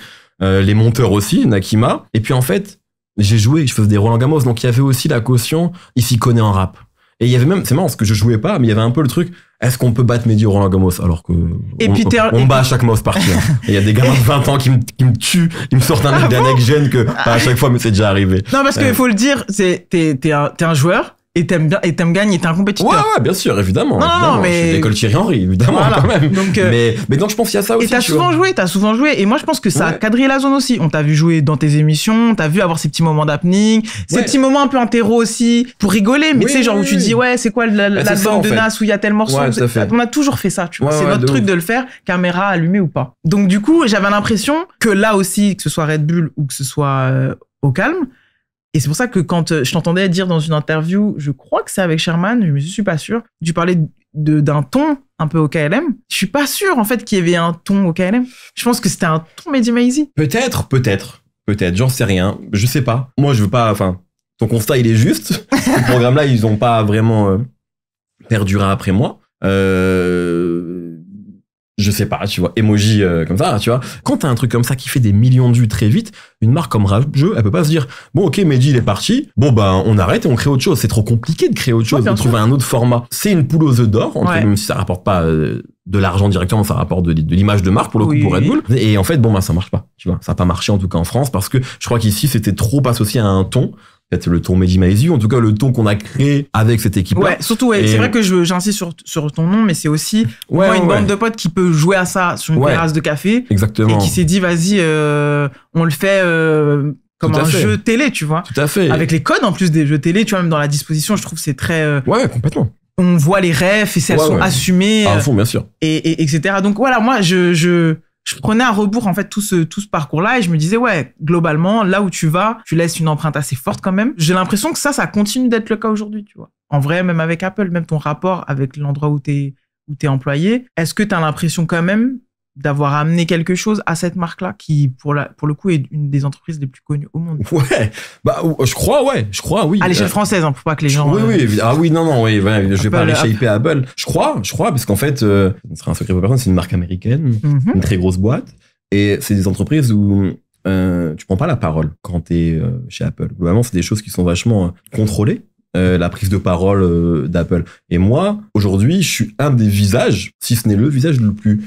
Euh, les monteurs aussi, Nakima. Et puis en fait, j'ai joué, je faisais des Roland Gamos, donc il y avait aussi la caution, il s'y connaît en rap. Et il y avait même, c'est marrant parce que je jouais pas, mais il y avait un peu le truc, est-ce qu'on peut battre Mehdi Roland Gamos alors que on, on bat à chaque mouse partout hein. <laughs> Il y a des gamins de 20 ans qui me, qui me tuent, ils me sortent un ah mec que pas à ah. chaque fois, mais c'est déjà arrivé. Non, parce qu'il euh. faut le dire, t'es un, un joueur, et t'aimes bien et t'aimes gagne et t'es un compétiteur. Ouais, ouais, bien sûr, évidemment. Non, évidemment. mais je l'école Thierry Henry, évidemment quand même. Euh, mais mais donc je pense qu'il y a ça aussi. Et t'as souvent joué, t'as souvent joué et moi je pense que ça a cadré la zone aussi. On t'a vu jouer dans tes émissions, t'as vu avoir ces petits moments d'apning, ces petits moments un peu interro aussi pour rigoler, mais tu sais genre où tu dis ouais c'est quoi la, la de Nas où il y a tel morceau. on a toujours fait ça, tu vois. c'est notre truc de le faire, caméra allumée ou pas. Donc du coup j'avais l'impression que là aussi que ce soit Red Bull ou que ce soit euh, au calme, et c'est pour ça que quand euh, je t'entendais dire dans une interview, je crois que c'est avec Sherman, je ne suis pas sûr, tu parlais d'un ton un peu au KLM. Je suis pas sûr en fait qu'il y avait un ton au KLM. Je pense que c'était un ton Mehdi Maizy. Peut-être, peut-être, peut-être, j'en sais rien, je sais pas. Moi je veux pas, enfin, ton constat il est juste. <laughs> Ce programme-là, ils ont pas vraiment euh, perduré après moi. Euh, je sais pas, tu vois, emoji euh, comme ça, tu vois. Quand t'as un truc comme ça qui fait des millions de vues très vite, une marque comme Rageux, elle peut pas se dire bon ok Mehdi il est parti, bon ben on arrête et on crée autre chose. C'est trop compliqué de créer autre chose, de trouver un autre format. C'est une poule aux œufs d'or, même si ça rapporte pas euh, de l'argent directement, ça rapporte de, l'image de marque pour le coup pour Red Bull. Et en fait bon ben ça marche pas, tu vois, ça a pas marché en tout cas en France parce que je crois qu'ici c'était trop associé à un ton c'est le ton Mehdi Maizu, en tout cas le ton qu'on a créé avec cette équipe Ouais, surtout, c'est vrai que j'insiste sur, ton nom, mais c'est aussi une bande de potes qui peut jouer à ça sur une terrasse de café. Exactement. Et qui s'est dit, vas-y, euh, on le fait. Euh, comme un jeu télé, tu vois. Tout à fait. Avec les codes en plus des jeux télé, tu vois, même dans la disposition, je trouve c'est très. Euh, ouais, complètement. On voit les rêves et elles sont assumées. À fond, bien sûr. etc. Donc voilà, moi, je, je prenais à rebours en fait tout ce tout ce parcours là et je me disais ouais globalement là où tu vas tu laisses une empreinte assez forte quand même j'ai l'impression que ça ça continue d'être le cas aujourd'hui tu vois en vrai même avec Apple même ton rapport avec l'endroit où t'es où t'es employé est-ce que tu as l'impression quand même d'avoir amené quelque chose à cette marque-là qui, pour, la, pour le coup, est une des entreprises les plus connues au monde. Ouais, bah, je crois, ouais, je crois, oui. À l'échelle euh, française, hein, pour pas que les gens. Oui, euh, oui, ah oui, non, non, oui, je vais pas aller chez Apple. Je crois, je crois, parce qu'en fait, euh, ce sera un secret pour personne, c'est une marque américaine, mhm. une très grosse boîte, et c'est des entreprises où tu prends pas la parole quand tu es chez Apple. Globalement, c'est des choses qui sont vachement contrôlées. la prise de parole d'Apple. Et moi, aujourd'hui, je suis un des visages, si ce n'est le visage le plus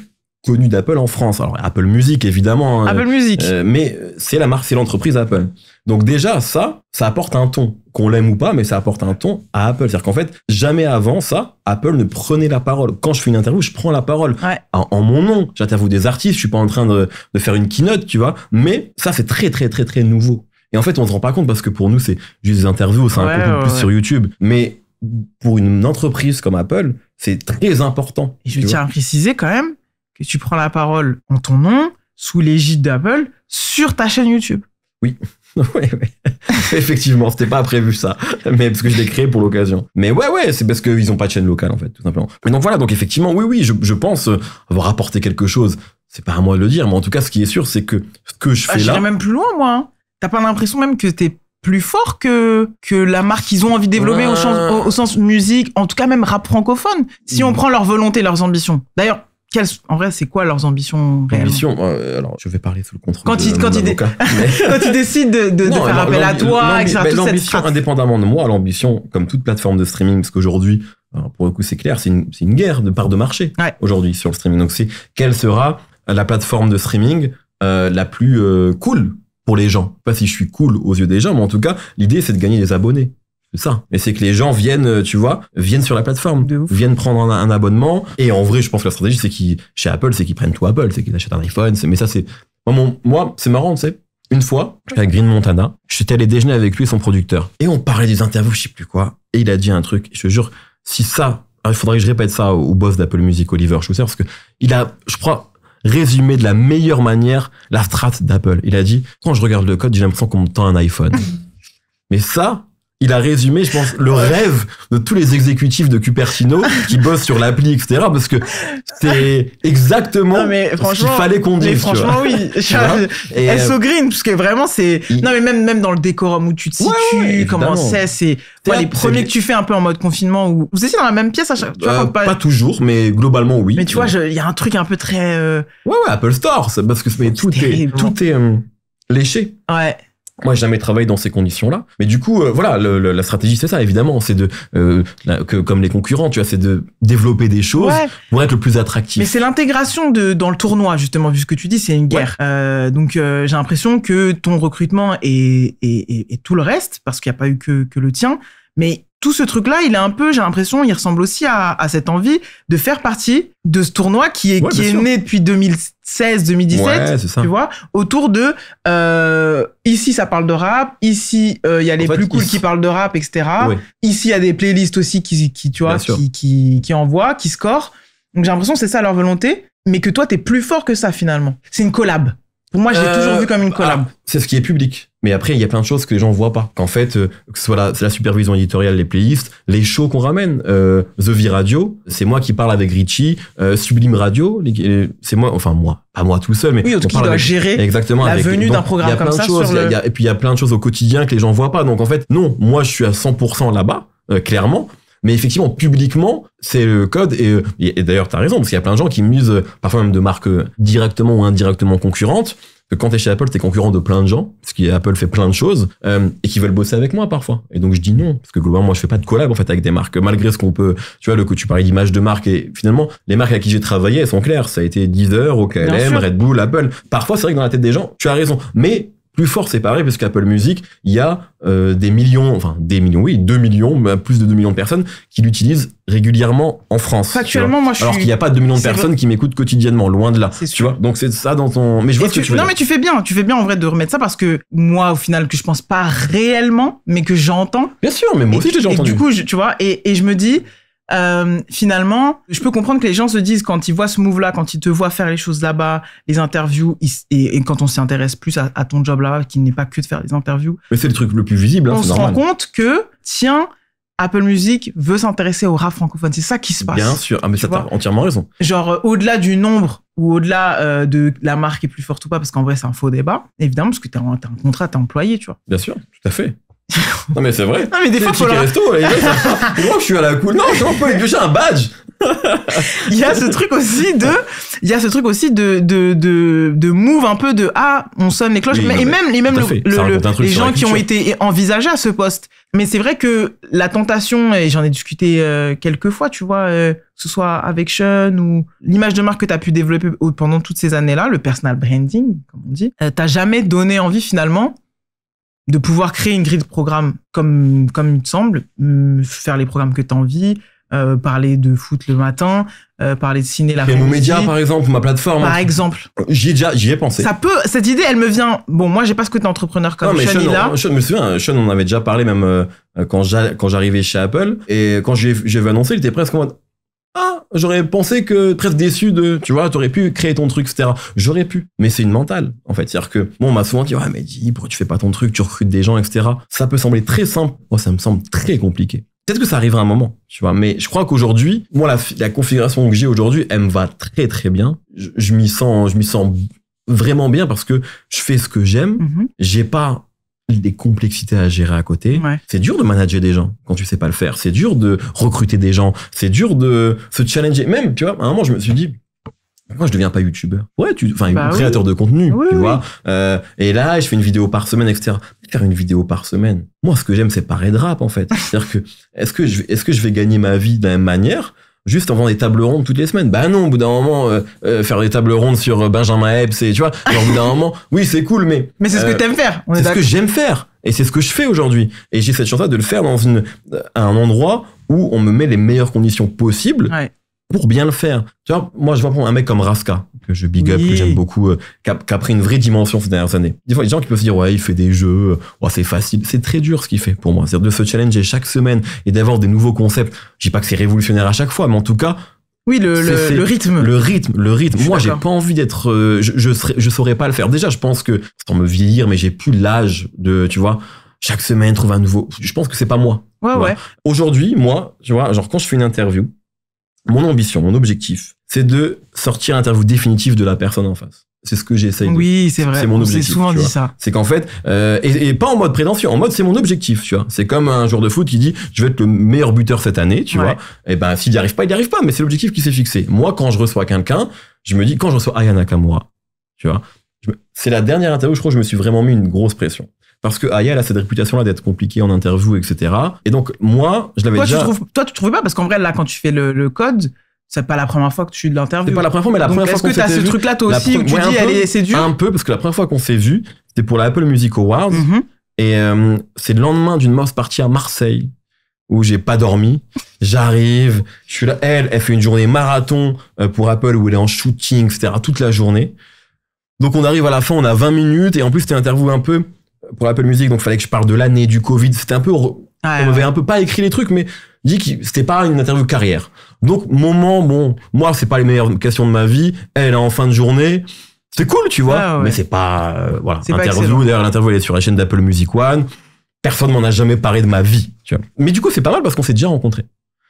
connu d'Apple en France. Alors Apple Music évidemment. Hein. Apple Music. Euh, mais c'est la marque, c'est l'entreprise Apple. Donc déjà ça, ça apporte un ton, qu'on l'aime ou pas, mais ça apporte un ton à Apple. C'est-à-dire qu'en fait, jamais avant ça, Apple ne prenait la parole. Quand je fais une interview, je prends la parole en, mon nom. J'interviewe des artistes, je suis pas en train de, faire une keynote, tu vois. Mais ça c'est très très très très nouveau. Et en fait, on se rend pas compte parce que pour nous, c'est juste des interviews, c'est un contenu plus sur YouTube. Mais pour une entreprise comme Apple, c'est très important. Et je tiens à préciser quand même tu prends la parole en ton nom, sous l'égide d'Apple, sur ta chaîne YouTube. Oui. <laughs> <laughs> Effectivement, c'était pas prévu ça, mais parce que je l'ai créé pour l'occasion. Mais ouais, ouais, c'est parce qu'ils ont pas de chaîne locale en fait, tout simplement. Mais donc voilà, donc effectivement, oui, oui, je, pense avoir apporté quelque chose. C'est pas à moi de le dire, mais en tout cas, ce qui est sûr, c'est que ce que je ah, fais là. même plus loin, moi. Hein. T'as pas l'impression même que es plus fort que que la marque qu'ils ont envie de développer au, sens, au, sens musique, en tout cas même rap francophone, si on mm. prend leur volonté, leurs ambitions. D'ailleurs, quelles, en vrai, c'est quoi leurs ambitions réelles Ambitions euh, alors je vais parler sous le contrôle. Quand, de quand, <laughs> quand ils décident de, de, de faire appel à toi, etc. L'ambition, indépendamment de moi, l'ambition, comme toute plateforme de streaming, parce qu'aujourd'hui, pour le coup, c'est clair, c'est une, une, guerre de part de marché aujourd'hui sur le streaming. Donc, c'est quelle sera la plateforme de streaming euh, la plus euh, cool pour les gens Pas si je suis cool aux yeux des gens, mais en tout cas, l'idée, c'est de gagner des abonnés ça. Mais c'est que les gens viennent, euh, tu vois, viennent sur la plateforme, viennent prendre un, abonnement. Et en vrai, je pense que la stratégie, c'est qu'ils, chez Apple, c'est qu'ils prennent tout Apple, c'est qu'ils achètent un iPhone. Mais ça, c'est, moi, moi c'est marrant, tu sais. Une fois, j'étais à Green Montana, j'étais allé déjeuner avec lui et son producteur. Et on parlait des interviews, je sais plus quoi. Et il a dit un truc. Je te jure, si ça, ah, il faudrait que je répète ça au, boss d'Apple Music, Oliver Schuster, parce que il a, je crois, résumé de la meilleure manière la strate d'Apple. Il a dit, quand je regarde le code, j'ai l'impression qu'on me tend un iPhone. <laughs> Mais ça, il a résumé, je pense, le rêve de tous les exécutifs de Cupertino qui bossent sur l'appli, etc. Parce que c'est exactement mais ce qu'il fallait qu'on dise. franchement, oui. <laughs> et SO euh, Green, parce que vraiment, c'est. Non, mais même, même dans le décorum où tu te situes, comment c'est, c'est. les premiers que tu fais un peu en mode confinement où. Vous étiez dans la même pièce à chaque fois euh, pas... toujours, mais globalement, oui. Mais tu vois, euh, il y a un truc un peu très. Ouais, ouais, Apple Store, parce que tout est, tout est, léché. Ouais. Moi, j'ai jamais travaillé dans ces conditions-là. Mais du coup, euh, voilà, la stratégie, c'est ça, évidemment. C'est de, euh, que, comme les concurrents, tu vois, c'est de développer des choses pour être le plus attractif. Mais c'est l'intégration de, dans le tournoi, justement, vu ce que tu dis, c'est une guerre. Euh, donc, j'ai l'impression que ton recrutement et, et, et, tout le reste, parce qu'il n'y a pas eu que, que le tien, mais tout ce truc-là, il a un peu, j'ai l'impression, il ressemble aussi à, cette envie de faire partie de ce tournoi qui est, qui est né depuis 2016, 2017, tu vois, autour de euh, ici ça parle de rap, ici euh, il y a les plus cool qui parlent de rap, etc. Ici il y a des playlists aussi qui, qui tu vois, qui, qui, envoient, qui scorent. Donc j'ai l'impression c'est ça leur volonté, mais que toi t'es plus fort que ça finalement. C'est une collab. Pour moi, je l'ai euh, toujours vu comme une collab. c'est ce qui est public. Mais après, il y a plein de choses que les gens voient pas. Qu'en fait, euh, que ce soit la, la, supervision éditoriale, les playlists, les shows qu'on ramène, euh, The V Radio, c'est moi qui parle avec Richie, euh, Sublime Radio, c'est moi, enfin moi, pas moi tout seul, mais oui, qui doit gérer exactement la venue d'un programme comme ça. y a, et puis il y a plein de choses au quotidien que les gens voient pas. Donc en fait, non, moi je suis à 100% là-bas, clairement. Mais effectivement, publiquement, c'est le code. Et, et d'ailleurs, tu as raison, parce qu'il y a plein de gens qui musent parfois même de marques directement ou indirectement concurrentes, que quand t'es chez Apple, t'es concurrent de plein de gens, parce qu'Apple fait plein de choses, euh, et qui veulent bosser avec moi parfois. Et donc je dis non, parce que globalement, moi je fais pas de collab en fait avec des marques, malgré ce qu'on peut. Tu vois, le coup, tu parlais d'image de marque, et finalement, les marques à qui j'ai travaillé, sont claires. Ça a été Deezer, OKLM, Red Bull, Apple. Parfois, c'est vrai que dans la tête des gens, tu as raison. Mais plus fort c'est pareil, parce qu'Apple Music, il y a euh, des millions, enfin des millions, oui, 2 millions, plus de 2 millions de personnes qui l'utilisent régulièrement en France. Actuellement, moi, je Alors qu'il n'y a pas 2 millions de personnes qui m'écoutent quotidiennement, loin de là. Tu vois, donc c'est ça dans ton. Mais je vois que tu Non, mais tu fais bien, tu fais bien en vrai de remettre ça parce que moi, au final, que je pense pas réellement, mais que j'entends. Bien sûr, mais moi aussi, j'ai entendu. Et du coup, tu vois, et, et je me dis, euh, finalement, je peux comprendre que les gens se disent quand ils voient ce move-là, quand ils te voient faire les choses là-bas, les interviews, et, quand on s'intéresse plus à, ton job là-bas, qui n'est pas que de faire des interviews. Mais c'est le truc le plus visible. Hein, on se rend compte que, tiens, Apple Music veut s'intéresser au rap francophone. C'est ça qui se passe. Bien sûr. Ah, mais ça t'as entièrement raison. Genre, euh, au-delà du nombre ou au-delà euh, de la marque est plus forte ou pas, parce qu'en vrai, c'est un faux débat, évidemment, parce que t'as as un contrat, t'es employé, tu vois. Bien sûr, tout à fait. Non, mais c'est vrai. Non, mais des fois, faut le... resto, <laughs> je suis à la cool. Non, comment on peut un badge? il y a ce truc aussi de, il y a ce truc aussi de, de, de, de move un peu de, ah, on sonne les cloches. mais, et même, et même les gens qui ont été envisagés à ce poste. Mais c'est vrai que la tentation, et j'en ai discuté euh, quelques fois, tu vois, euh, que ce soit avec Sean ou l'image de marque que tu as pu développer pendant toutes ces années-là, le personal branding, comme on dit, euh, t'as jamais donné envie finalement de pouvoir créer une grille de programme comme, comme il te semble, hum, faire les programmes que tu as envie, euh, parler de foot le matin, euh, parler de ciné la Mon média, par exemple, ma plateforme. Par hein. exemple. J'y ai déjà, j'y ai pensé. Ça peut, cette idée, elle me vient. Bon, moi, j'ai pas ce côté entrepreneur comme non, mais Sean, Sean, là. Sean, me souviens, on avait déjà parlé même euh, quand j'arrivais chez Apple. Et quand j'ai, vu annoncé, il était presque en mode, ah, j'aurais pensé que très déçu de, tu vois, t'aurais pu créer ton truc, etc. J'aurais pu, mais c'est une mentale, en fait. C'est-à-dire que, bon, on m'a souvent dit, ouais, ah, mais dis, pourquoi tu fais pas ton truc, tu recrutes des gens, etc. Ça peut sembler très simple. Moi, oh, ça me semble très compliqué. Peut-être que ça arrivera un moment, tu vois, mais je crois qu'aujourd'hui, moi, la, configuration que j'ai aujourd'hui, elle me va très, très bien. Je, m'y sens, je m'y sens vraiment bien parce que je fais ce que j'aime. Mhm. J'ai pas des complexités à gérer à côté. C'est dur de manager des gens quand tu sais pas le faire. C'est dur de recruter des gens. C'est dur de se challenger. Même, tu vois, à un moment, je me suis dit, moi, je deviens pas youtubeur Ouais, tu, enfin, bah créateur de contenu, tu vois. Euh, et là, je fais une vidéo par semaine, etc. Faire une vidéo par semaine. Moi, ce que j'aime, c'est parler de rap, en fait. C'est-à-dire que, est-ce que je, est-ce que je vais gagner ma vie de la même manière juste en faisant des tables rondes toutes les semaines. Bah non, au bout d'un moment, euh, euh, faire des tables rondes sur euh, Benjamin Epps, et tu vois, au bout d'un moment, <laughs> oui, c'est cool, mais. Mais c'est ce que que aimes faire. C'est ce que j'aime faire. Et c'est ce que je fais aujourd'hui. Et j'ai cette chance-là de le faire dans une, un endroit où on me met les meilleures conditions possibles. Ouais pour bien le faire. Tu vois, moi, je vois un mec comme Raska, que je big up, que j'aime beaucoup, euh, qui a, pris une vraie dimension ces dernières années. Des fois, il y a des gens qui peuvent se dire, ouais, il fait des jeux, euh, ouais, c'est facile. C'est très dur ce qu'il fait pour moi. C'est-à-dire de se challenger chaque semaine et d'avoir des nouveaux concepts. Je dis pas que c'est révolutionnaire à chaque fois, mais en tout cas, oui, le, le, rythme. Le rythme, le rythme. Moi, j'ai pas envie d'être. Euh, je, je, je, saurais pas le faire. Déjà, je pense que sans me vieillir, mais j'ai plus l'âge de, tu vois, chaque semaine trouver un nouveau. Je pense que c'est pas moi. Ouais, ouais. Aujourd'hui, moi, tu vois, genre quand je fais une interview, mon ambition, mon objectif, c'est de sortir l'interview définitive de la personne en face. C'est ce que j'essaye. Oui, c'est vrai. C'est mon objectif. C'est souvent dit ça. C'est qu'en fait, euh, et, pas en mode prétention, en mode c'est mon objectif, tu vois. C'est comme un joueur de foot qui dit je vais être le meilleur buteur cette année, tu vois. Et ben s'il n'y arrive pas, il n'y arrive pas, mais c'est l'objectif qui s'est fixé. Moi, quand je reçois quelqu'un, je me dis quand je reçois Ayana Nakamura, tu vois, c'est la dernière interview, je crois, que je me suis vraiment mis une grosse pression parce que Aya elle a cette réputation là d'être compliquée en interview, etc. Et donc moi, je l'avais déjà. toi, tu trouves pas parce qu'en vrai là, quand tu fais le, code, c'est pas la première fois que tu l'interview. C'est pas la première fois, mais la première fois qu'on s'est vus... Est-ce que t'as ce truc-là toi aussi où tu dis, allez, c'est dur Un peu, parce que la première fois qu'on s'est vu, c'était pour la Apple Music Awards. Mm-hmm. Et euh, c'est le lendemain d'une morse partie à Marseille, où j'ai pas dormi. J'arrive, je suis là. Elle, elle fait une journée marathon euh, pour Apple où elle est en shooting, etc. toute la journée. Donc on arrive à la fin, on a 20 minutes, et en plus, t'es interviewé un peu pour Apple Music, donc fallait que je parle de l'année, du Covid. C'était un peu, re... on m'avait un peu pas écrit les trucs, mais dit que c'était pas une interview carrière. Donc moment, bon, moi c'est pas les meilleures questions de ma vie. Elle est en fin de journée. C'est cool, tu vois, mais c'est pas euh, voilà. Interview d'ailleurs l'interview elle est sur la chaîne d'Apple Music One. Personne m'en a jamais parlé de ma vie, tu vois. Mais du coup c'est pas mal parce qu'on s'est déjà rencontrés.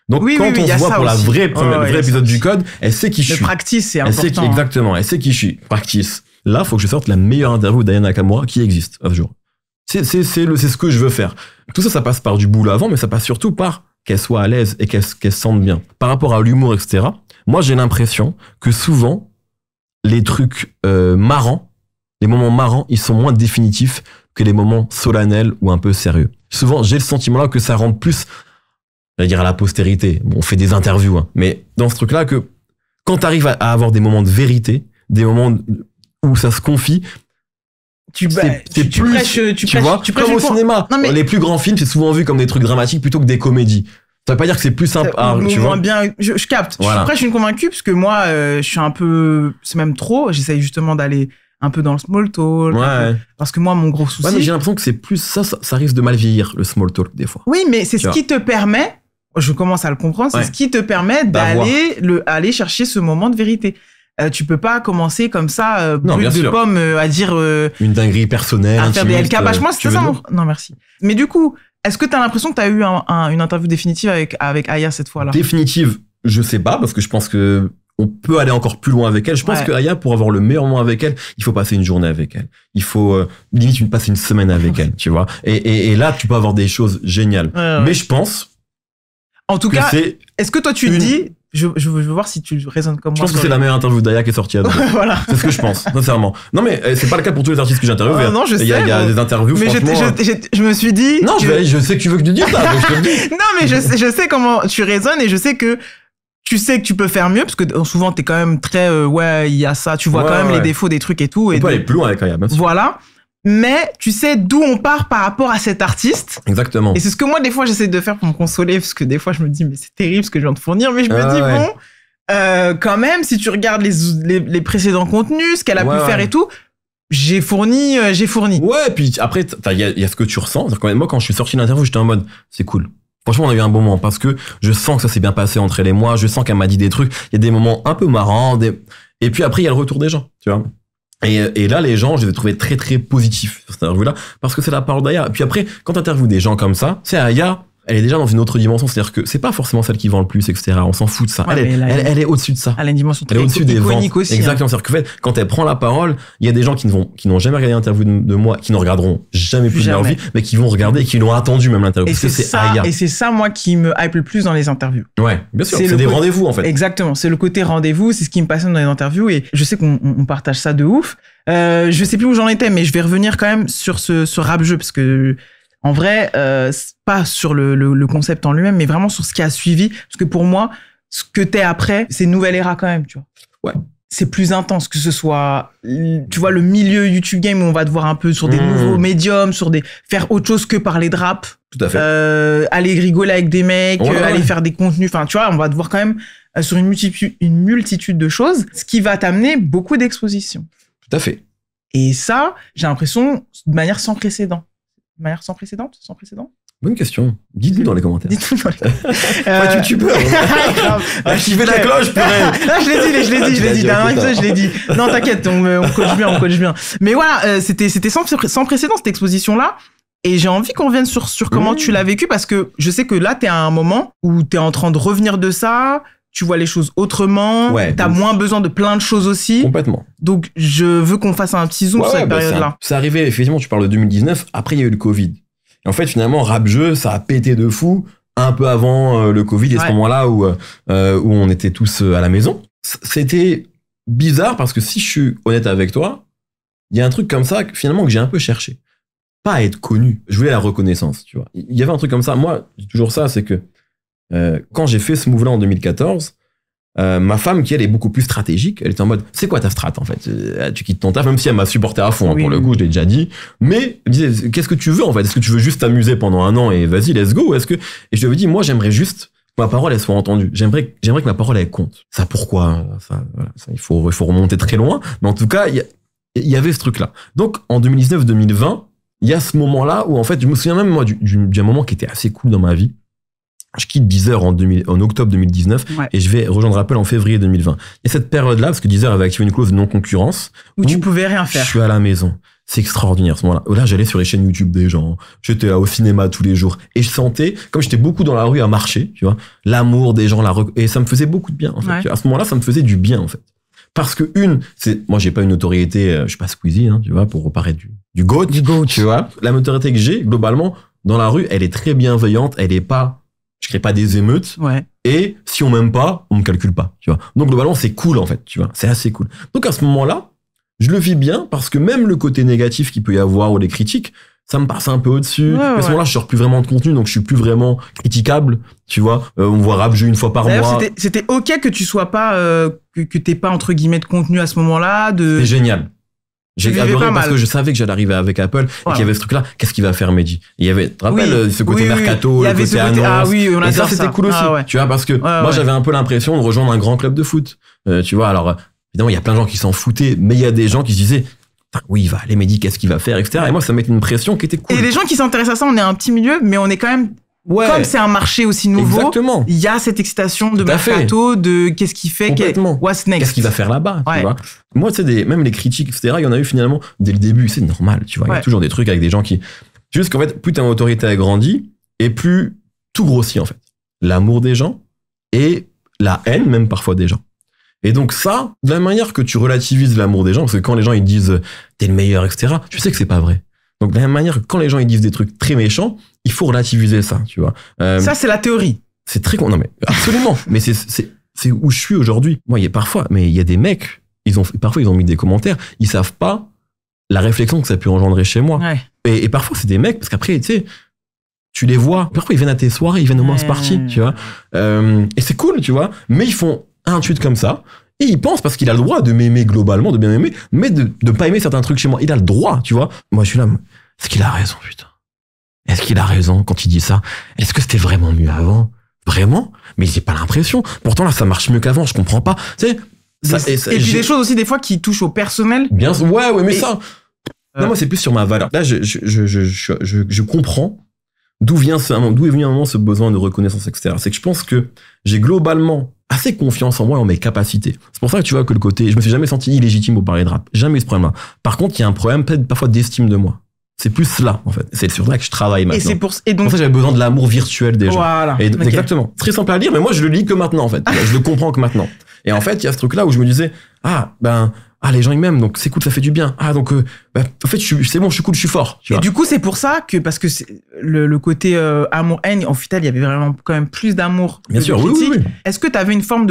Donc oui, quand on se voit pour la vraie première, vrai épisode du code, elle sait qui je suis. practice, c'est important. Elle sait qui, hein. exactement, elle sait qui je suis. Practice. Là, faut que je sorte la meilleure interview d'Ayana Nakamura qui existe à ce jour. C'est ce que je veux faire. Tout ça, ça passe par du boulot avant, mais ça passe surtout par qu'elle soit à l'aise et qu'elle se sente bien. Par rapport à l'humour, etc., moi j'ai l'impression que souvent, les trucs euh, marrants, les moments marrants, ils sont moins définitifs que les moments solennels ou un peu sérieux. Souvent, j'ai le sentiment là que ça rentre plus, vais dire à la postérité. on fait des interviews, hein, mais dans ce truc-là que quand t'arrives arrives à avoir des moments de vérité, des moments où ça se confie, tu, tu, comme au cinéma. Les plus grands films, c'est souvent vu comme des trucs dramatiques plutôt que des comédies. Ça veut pas dire que c'est plus simple. Hein, tu vois. bien, je, capte. Je, après, je suis convaincu parce que moi, euh, je suis un peu, c'est même trop. J'essaye justement d'aller un peu dans le small talk. Parce que moi, mon gros souci. j'ai l'impression que c'est plus ça, ça, risque de mal vieillir le small talk des fois. Oui, mais c'est ce qui te permet. Je commence à le comprendre. C'est ce qui te permet d'aller le aller chercher ce moment de vérité. Euh, tu peux pas commencer comme ça, euh, de pomme, euh, à dire euh, une dinguerie personnelle, à faire intimiste, des LK. Bah, c'est ça. Hein. Non, merci. Mais du coup, est-ce que tu as l'impression que tu as eu une interview définitive avec avec Aya cette fois-là Définitive, je sais pas parce que je pense que on peut aller encore plus loin avec elle. Je pense qu'Aya, que pour avoir le meilleur moment avec elle, il faut passer une journée avec elle. Il faut limite une passer une semaine avec elle, tu vois. Et, et, là, tu peux avoir des choses géniales. Mais je pense. En tout cas, est-ce que toi tu te dis je, je, veux, voir si tu raisonnes comme moi. Je pense que c'est la meilleure interview d'Aya qui est sortie. <laughs> voilà. C'est ce que je pense, sincèrement. Non, mais eh, c'est pas le cas pour tous les artistes que j'interviewe. Ah, non, je sais. Il y, a, des interviews. Mais je, me suis dit. Non, je sais que tu veux que tu dises ça. je te <laughs> non, mais je, sais, je sais comment tu raisonnes et je sais que tu sais que tu peux faire mieux parce que euh, souvent t'es quand même très euh, ouais il y a ça tu vois quand même les défauts des trucs et tout Tu et aller plus loin avec Aya voilà mais tu sais d'où on part par rapport à cet artiste. Exactement. Et c'est ce que moi, des fois, j'essaie de faire pour me consoler, parce que des fois, je me dis, mais c'est terrible ce que je viens de fournir, mais je me ah dis, bon, euh, quand même, si tu regardes les, les, précédents contenus, ce qu'elle a pu faire et tout, j'ai fourni, euh, j'ai fourni. Ouais, puis après, il y a, ce que tu ressens. moi, quand je suis sorti de l'interview, j'étais en mode, c'est cool. Franchement, on a eu un bon moment parce que je sens que ça s'est bien passé entre elle et moi. Je sens qu'elle m'a dit des trucs. Il y a des moments un peu marrants. Et puis après, il y a le retour des gens, tu vois. Et, là, les gens, je les ai trouvés très très positifs sur cette interview-là, parce que c'est la parole d'Aya. Puis après, quand interviews des gens comme ça, c'est Aya, elle est déjà dans une autre dimension. C'est-à-dire que c'est pas forcément celle qui vend le plus, etc. On s'en fout de ça. elle, est, elle, est au-dessus de ça. Elle a une dimension très elle est au-dessus des ventes. Hein. Exactement. C'est-à-dire que fait, quand elle prend la parole, il y a des gens qui ne vont, qui n'ont jamais regardé l'interview de, moi, qui ne regarderont jamais plus, jamais. de leur vie, mais qui vont regarder et qui l'ont attendu même l'interview. Et c'est ça, et c'est ça, moi, qui me hype le plus dans les interviews. Ouais, bien sûr. C'est des rendez-vous, en fait. Exactement. C'est le côté rendez-vous. C'est ce qui me passionne dans les interviews. Et je sais qu'on partage ça de ouf. Euh, je sais plus où j'en étais, mais je vais revenir quand même sur ce, ce rap jeu parce que en vrai, euh, pas sur le, concept en lui-même, mais vraiment sur ce qui a suivi. Parce que pour moi, ce que t'es après, c'est une nouvelle ère quand même, tu vois. Ouais c'est plus intense que ce soit tu vois le milieu YouTube game où on va te voir un peu sur des mmh. nouveaux médiums sur des faire autre chose que parler de rap tout à fait euh, aller rigoler avec des mecs aller faire des contenus enfin tu vois on va te voir quand même euh, sur une multitude une multitude de choses ce qui va t'amener beaucoup d'expositions tout à fait et ça j'ai l'impression de manière sans précédent de manière sans précédent, sans précédent Bonne question. Dites-nous dans les commentaires. Dites-nous dans les <laughs> commentaires. youtubeur. Hein. <laughs> Activez ah, ah, la cloche, purée. Ah, je l'ai dit, je l'ai dit, je l'ai dit. Non, t'inquiète, on, on coach bien, on coach bien. Mais voilà, euh, c'était, c'était sans, précédent, cette exposition-là. Et j'ai envie qu'on revienne sur, sur comment mmh. tu l'as vécu parce que je sais que là, t'es à un moment où t'es en train de revenir de ça, tu vois les choses autrement, t'as moins besoin de plein de choses aussi. Complètement. Donc je veux qu'on fasse un petit zoom sur cette bah, période-là. c'est arrivé, effectivement, tu parles de 2019, après il y a eu le Covid. Et en fait, finalement, rap jeu, ça a pété de fou un peu avant euh, le Covid et ce moment-là où, euh, euh, où on était tous à la maison. C'était bizarre parce que si je suis honnête avec toi, il y a un truc comme ça finalement que j'ai un peu cherché. Pas être connu. Je voulais la reconnaissance, tu vois. Il y avait un truc comme ça. Moi, toujours ça, c'est que euh, quand j'ai fait ce mouvement là en 2014, euh, ma femme, qui elle est beaucoup plus stratégique, elle était en mode c'est quoi ta strat en fait euh, Tu quittes ton taf, même si elle m'a supporté à fond hein, pour le coup, je l'ai déjà dit. Mais elle disait qu'est-ce que tu veux en fait Est-ce que tu veux juste t'amuser pendant un an et vas-y, let's go Est-ce que et je lui ai dit moi j'aimerais juste que ma parole elle soit entendue. J'aimerais j'aimerais que ma parole elle compte. Ça pourquoi il faut il faut remonter très loin. Mais en tout cas il y, avait ce truc là. Donc en 2019-2020 il y a ce moment là où en fait je me souviens même moi d'un moment qui était assez cool dans ma vie je quitte Deezer en, en octobre 2019 et je vais rejoindre Apple en février 2020. Et cette période-là, parce que Deezer avait activé une clause de non-concurrence. Où, tu pouvais rien faire. Je suis à la maison. C'est extraordinaire ce moment-là. Là, j'allais sur les chaînes YouTube des gens. J'étais au cinéma tous les jours. Et je sentais, comme j'étais beaucoup dans la rue à marcher, tu vois, l'amour des gens, la et ça me faisait beaucoup de bien. En fait. À ce moment-là, ça me faisait du bien, en fait. Parce que une, c'est, moi, j'ai pas une autorité, euh, je suis pas squeezie, hein, tu vois, pour reparaître du, du goat. Du goat. Tu vois, la notoriété que j'ai, globalement, dans la rue, elle est très bienveillante, elle est pas pas des émeutes. Et si on m'aime pas, on me calcule pas, tu vois. Donc globalement, c'est cool en fait, tu vois. C'est assez cool. Donc à ce moment-là, je le vis bien parce que même le côté négatif qu'il peut y avoir ou les critiques, ça me passe un peu au-dessus. À ce moment-là, je sors plus vraiment de contenu, donc je suis plus vraiment critiquable. Tu vois, euh, on voit rap jeu une fois par mois. C'était ok que tu sois pas, euh, que, que t'es pas entre guillemets de contenu à ce moment-là. De... C'est génial. J'ai adoré parce que je savais que j'allais arriver avec Apple et qu'il y avait ce truc-là. Qu'est-ce qu'il va faire, Mehdi Il y avait, tu te rappelles, euh, ce côté mercato, le côté, Ah oui, on a et c'était cool ah aussi. Tu vois, parce que moi, j'avais un peu l'impression de rejoindre un grand club de foot. Euh, tu vois, alors, évidemment, il y a plein de gens qui s'en foutaient, mais il y a des gens qui se disaient, oui, il va aller, Mehdi, qu'est-ce qu'il va faire, etc. Et moi, ça mettait une pression qui était cool. Et les gens qui s'intéressent à ça, on est un petit milieu, mais on est quand même comme c'est un marché aussi nouveau, il y a cette excitation de mercato, de qu'est-ce qu'il fait, qu'est-ce qu'il va faire là-bas. Moi, tu des, même les critiques, etc. Il y en a eu finalement dès le début. C'est normal, tu vois. Il y a toujours des trucs avec des gens qui. Juste qu'en fait, plus ta autorité a grandi et plus tout grossit en fait. L'amour des gens et la haine même parfois des gens. Et donc ça, de la manière que tu relativises l'amour des gens, parce que quand les gens ils disent t'es le meilleur, etc. Tu sais que c'est pas vrai. Donc de la même manière, quand les gens ils disent des trucs très méchants, il faut relativiser ça, tu vois. Euh, ça c'est la théorie. C'est très con, non mais absolument. <laughs> mais c'est où je suis aujourd'hui. Moi, il y a parfois, mais il y a des mecs, ils ont parfois ils ont mis des commentaires, ils savent pas la réflexion que ça a pu engendrer chez moi. Et, parfois c'est des mecs parce qu'après tu sais. Tu les vois, parfois ils viennent à tes soirées, ils viennent au moins ce party, tu vois. Euh, et c'est cool, tu vois. Mais ils font un tweet comme ça, et ils pensent, parce qu'il a le droit de m'aimer globalement, de bien m'aimer, mais de ne pas aimer certains trucs chez moi. Il a le droit, tu vois. Moi, je suis là, est-ce qu'il a raison, putain Est-ce qu'il a raison quand il dit ça Est-ce que c'était vraiment mieux avant Vraiment Mais j'ai pas l'impression. Pourtant, là, ça marche mieux qu'avant, je comprends pas. Tu sais, ça, et, des choses aussi, des fois, qui touchent au personnel. Bien sûr. Ouais, ouais, mais ça. Euh. Non, moi, c'est plus sur ma valeur. Là, je, comprends d'où vient ce, d'où est venu un moment ce besoin de reconnaissance extérieure. C'est que je pense que j'ai globalement assez confiance en moi et en mes capacités. C'est pour ça que tu vois que le côté, je me suis jamais senti illégitime au parler de rap. Jamais ce problème-là. Par contre, il y a un problème peut-être parfois d'estime de moi. C'est plus cela, en fait. C'est sur ça que je travaille maintenant. Et c'est pour, et donc. j'avais besoin de l'amour virtuel des gens. Voilà. Et, Exactement. Très simple à lire, mais moi, je le lis que maintenant, en fait. <laughs> je le comprends que maintenant. Et en fait, il y a ce truc-là où je me disais, ah, ben, ah les gens ils m'aiment donc c'est cool ça fait du bien ah donc euh, ben, en fait c'est bon je suis cool je suis fort et du coup c'est pour ça que parce que le, le, côté euh, amour haine en fait, il y avait vraiment quand même plus d'amour bien sûr oui, est-ce que tu avais une forme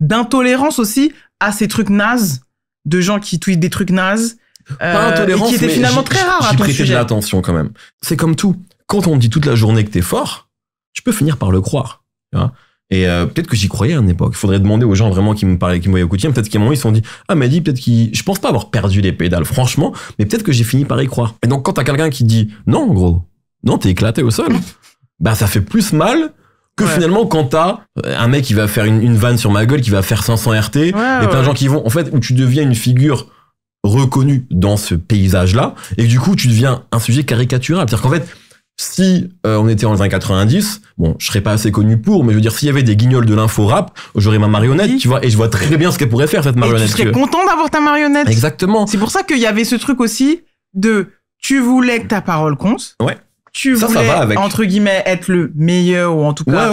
d'intolérance aussi à ces trucs nazes de gens qui tweetent des trucs nazes euh, pas intolérance, qui finalement très rare de l'attention quand même. C'est comme tout. Quand on dit toute la journée que t'es fort, tu peux finir par le croire. et euh, peut-être que j'y croyais à une époque. Il faudrait demander aux gens vraiment qui me parlaient, qui me voyaient au quotidien. Peut-être qu'à un moment, ils se sont dit, ah, mais dit, peut-être qui. je pense pas avoir perdu les pédales, franchement, mais peut-être que j'ai fini par y croire. Et donc, quand t'as quelqu'un qui dit, non, gros, non, t'es éclaté au sol, <laughs> ben ça fait plus mal que finalement quand t'as euh, un mec qui va faire une, vanne sur ma gueule, qui va faire 500 RT, et plein de gens qui vont, en fait, où tu deviens une figure reconnu dans ce paysage-là, et du coup, tu deviens un sujet caricatural. C'est-à-dire qu'en fait, si euh, on était en les 90, bon, je serais pas assez connu pour, mais je veux dire, s'il y avait des guignols de l'info rap, j'aurais ma marionnette, tu vois, et je vois très bien ce qu'elle pourrait faire, cette marionnette. Je serais content d'avoir ta marionnette. Exactement. C'est pour ça qu'il y avait ce truc aussi de, tu voulais que ta parole compte. Ouais. Tu ça, voulais, entre guillemets, être le meilleur, ou en tout cas.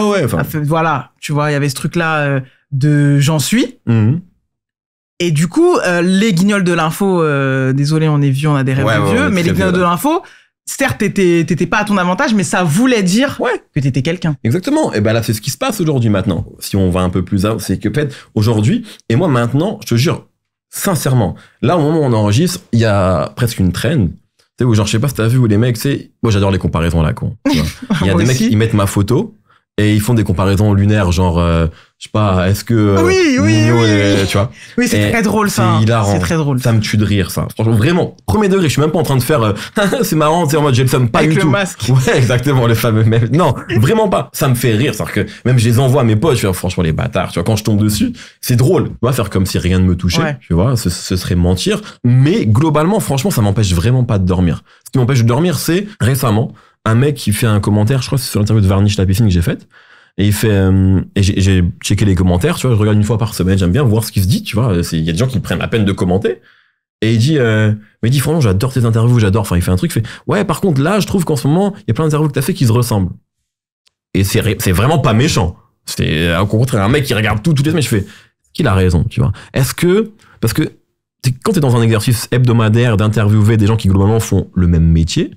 Voilà. Tu vois, il y avait ce truc-là euh, de j'en suis. Mmh. Et du coup, euh, les guignols de l'info, euh, désolé, on est vieux, on a des rêves vieux, mais les guignols de l'info, certes, t'étais pas à ton avantage, mais ça voulait dire que t'étais quelqu'un. Exactement. Et ben là, c'est ce qui se passe aujourd'hui maintenant. Si on va un peu plus hein, c'est que peut-être aujourd'hui, et moi maintenant, je te jure, sincèrement, là, au moment où on enregistre, il y a presque une traîne. Tu sais, où genre, je sais pas si t'as vu où les mecs, c'est, moi j'adore les comparaisons là, la con. <laughs> Il y a des mecs, qui mettent ma photo et ils font des comparaisons lunaires, genre, euh, je sais pas, est-ce que ah oui, euh, oui, oui. tu vois Oui, c'est très drôle ça. C'est très drôle. Ça me tue de rire ça. Franchement, vraiment, premier degré, je suis même pas en train de faire euh, <laughs> c'est marrant, c'est en mode Jelson pas Avec le masque. <laughs> Ouais, exactement, le fameux même. Non, vraiment pas. Ça me fait rire, c'est que même je les envoie à mes potes, je suis oh, franchement les bâtards, tu vois quand je tombe dessus, c'est drôle. On va faire comme si rien ne me touchait, tu vois, ce, serait mentir, mais globalement franchement, ça m'empêche vraiment pas de dormir. Ce qui m'empêche de dormir, c'est récemment un mec qui fait un commentaire, je crois que c'est sur l'interview de Varnish piscine que j'ai faite et il fait, euh, j'ai checké les commentaires, tu vois, je regarde une fois par semaine, j'aime bien voir ce qui se dit, tu vois. Il y a des gens qui prennent la peine de commenter. Et il dit, mais euh, il dit, franchement, j'adore tes interviews, j'adore. Enfin, il fait un truc, il fait, ouais, par contre, là, je trouve qu'en ce moment, il y a plein d'interviews que t'as fait qui se ressemblent. Et c'est, c'est vraiment pas méchant. C'est, au contraire, un mec qui regarde tout, toutes les semaines, je fais, qu'il a raison, tu vois. Est-ce que, parce que, quand t'es dans un exercice hebdomadaire d'interviewer des gens qui globalement font le même métier,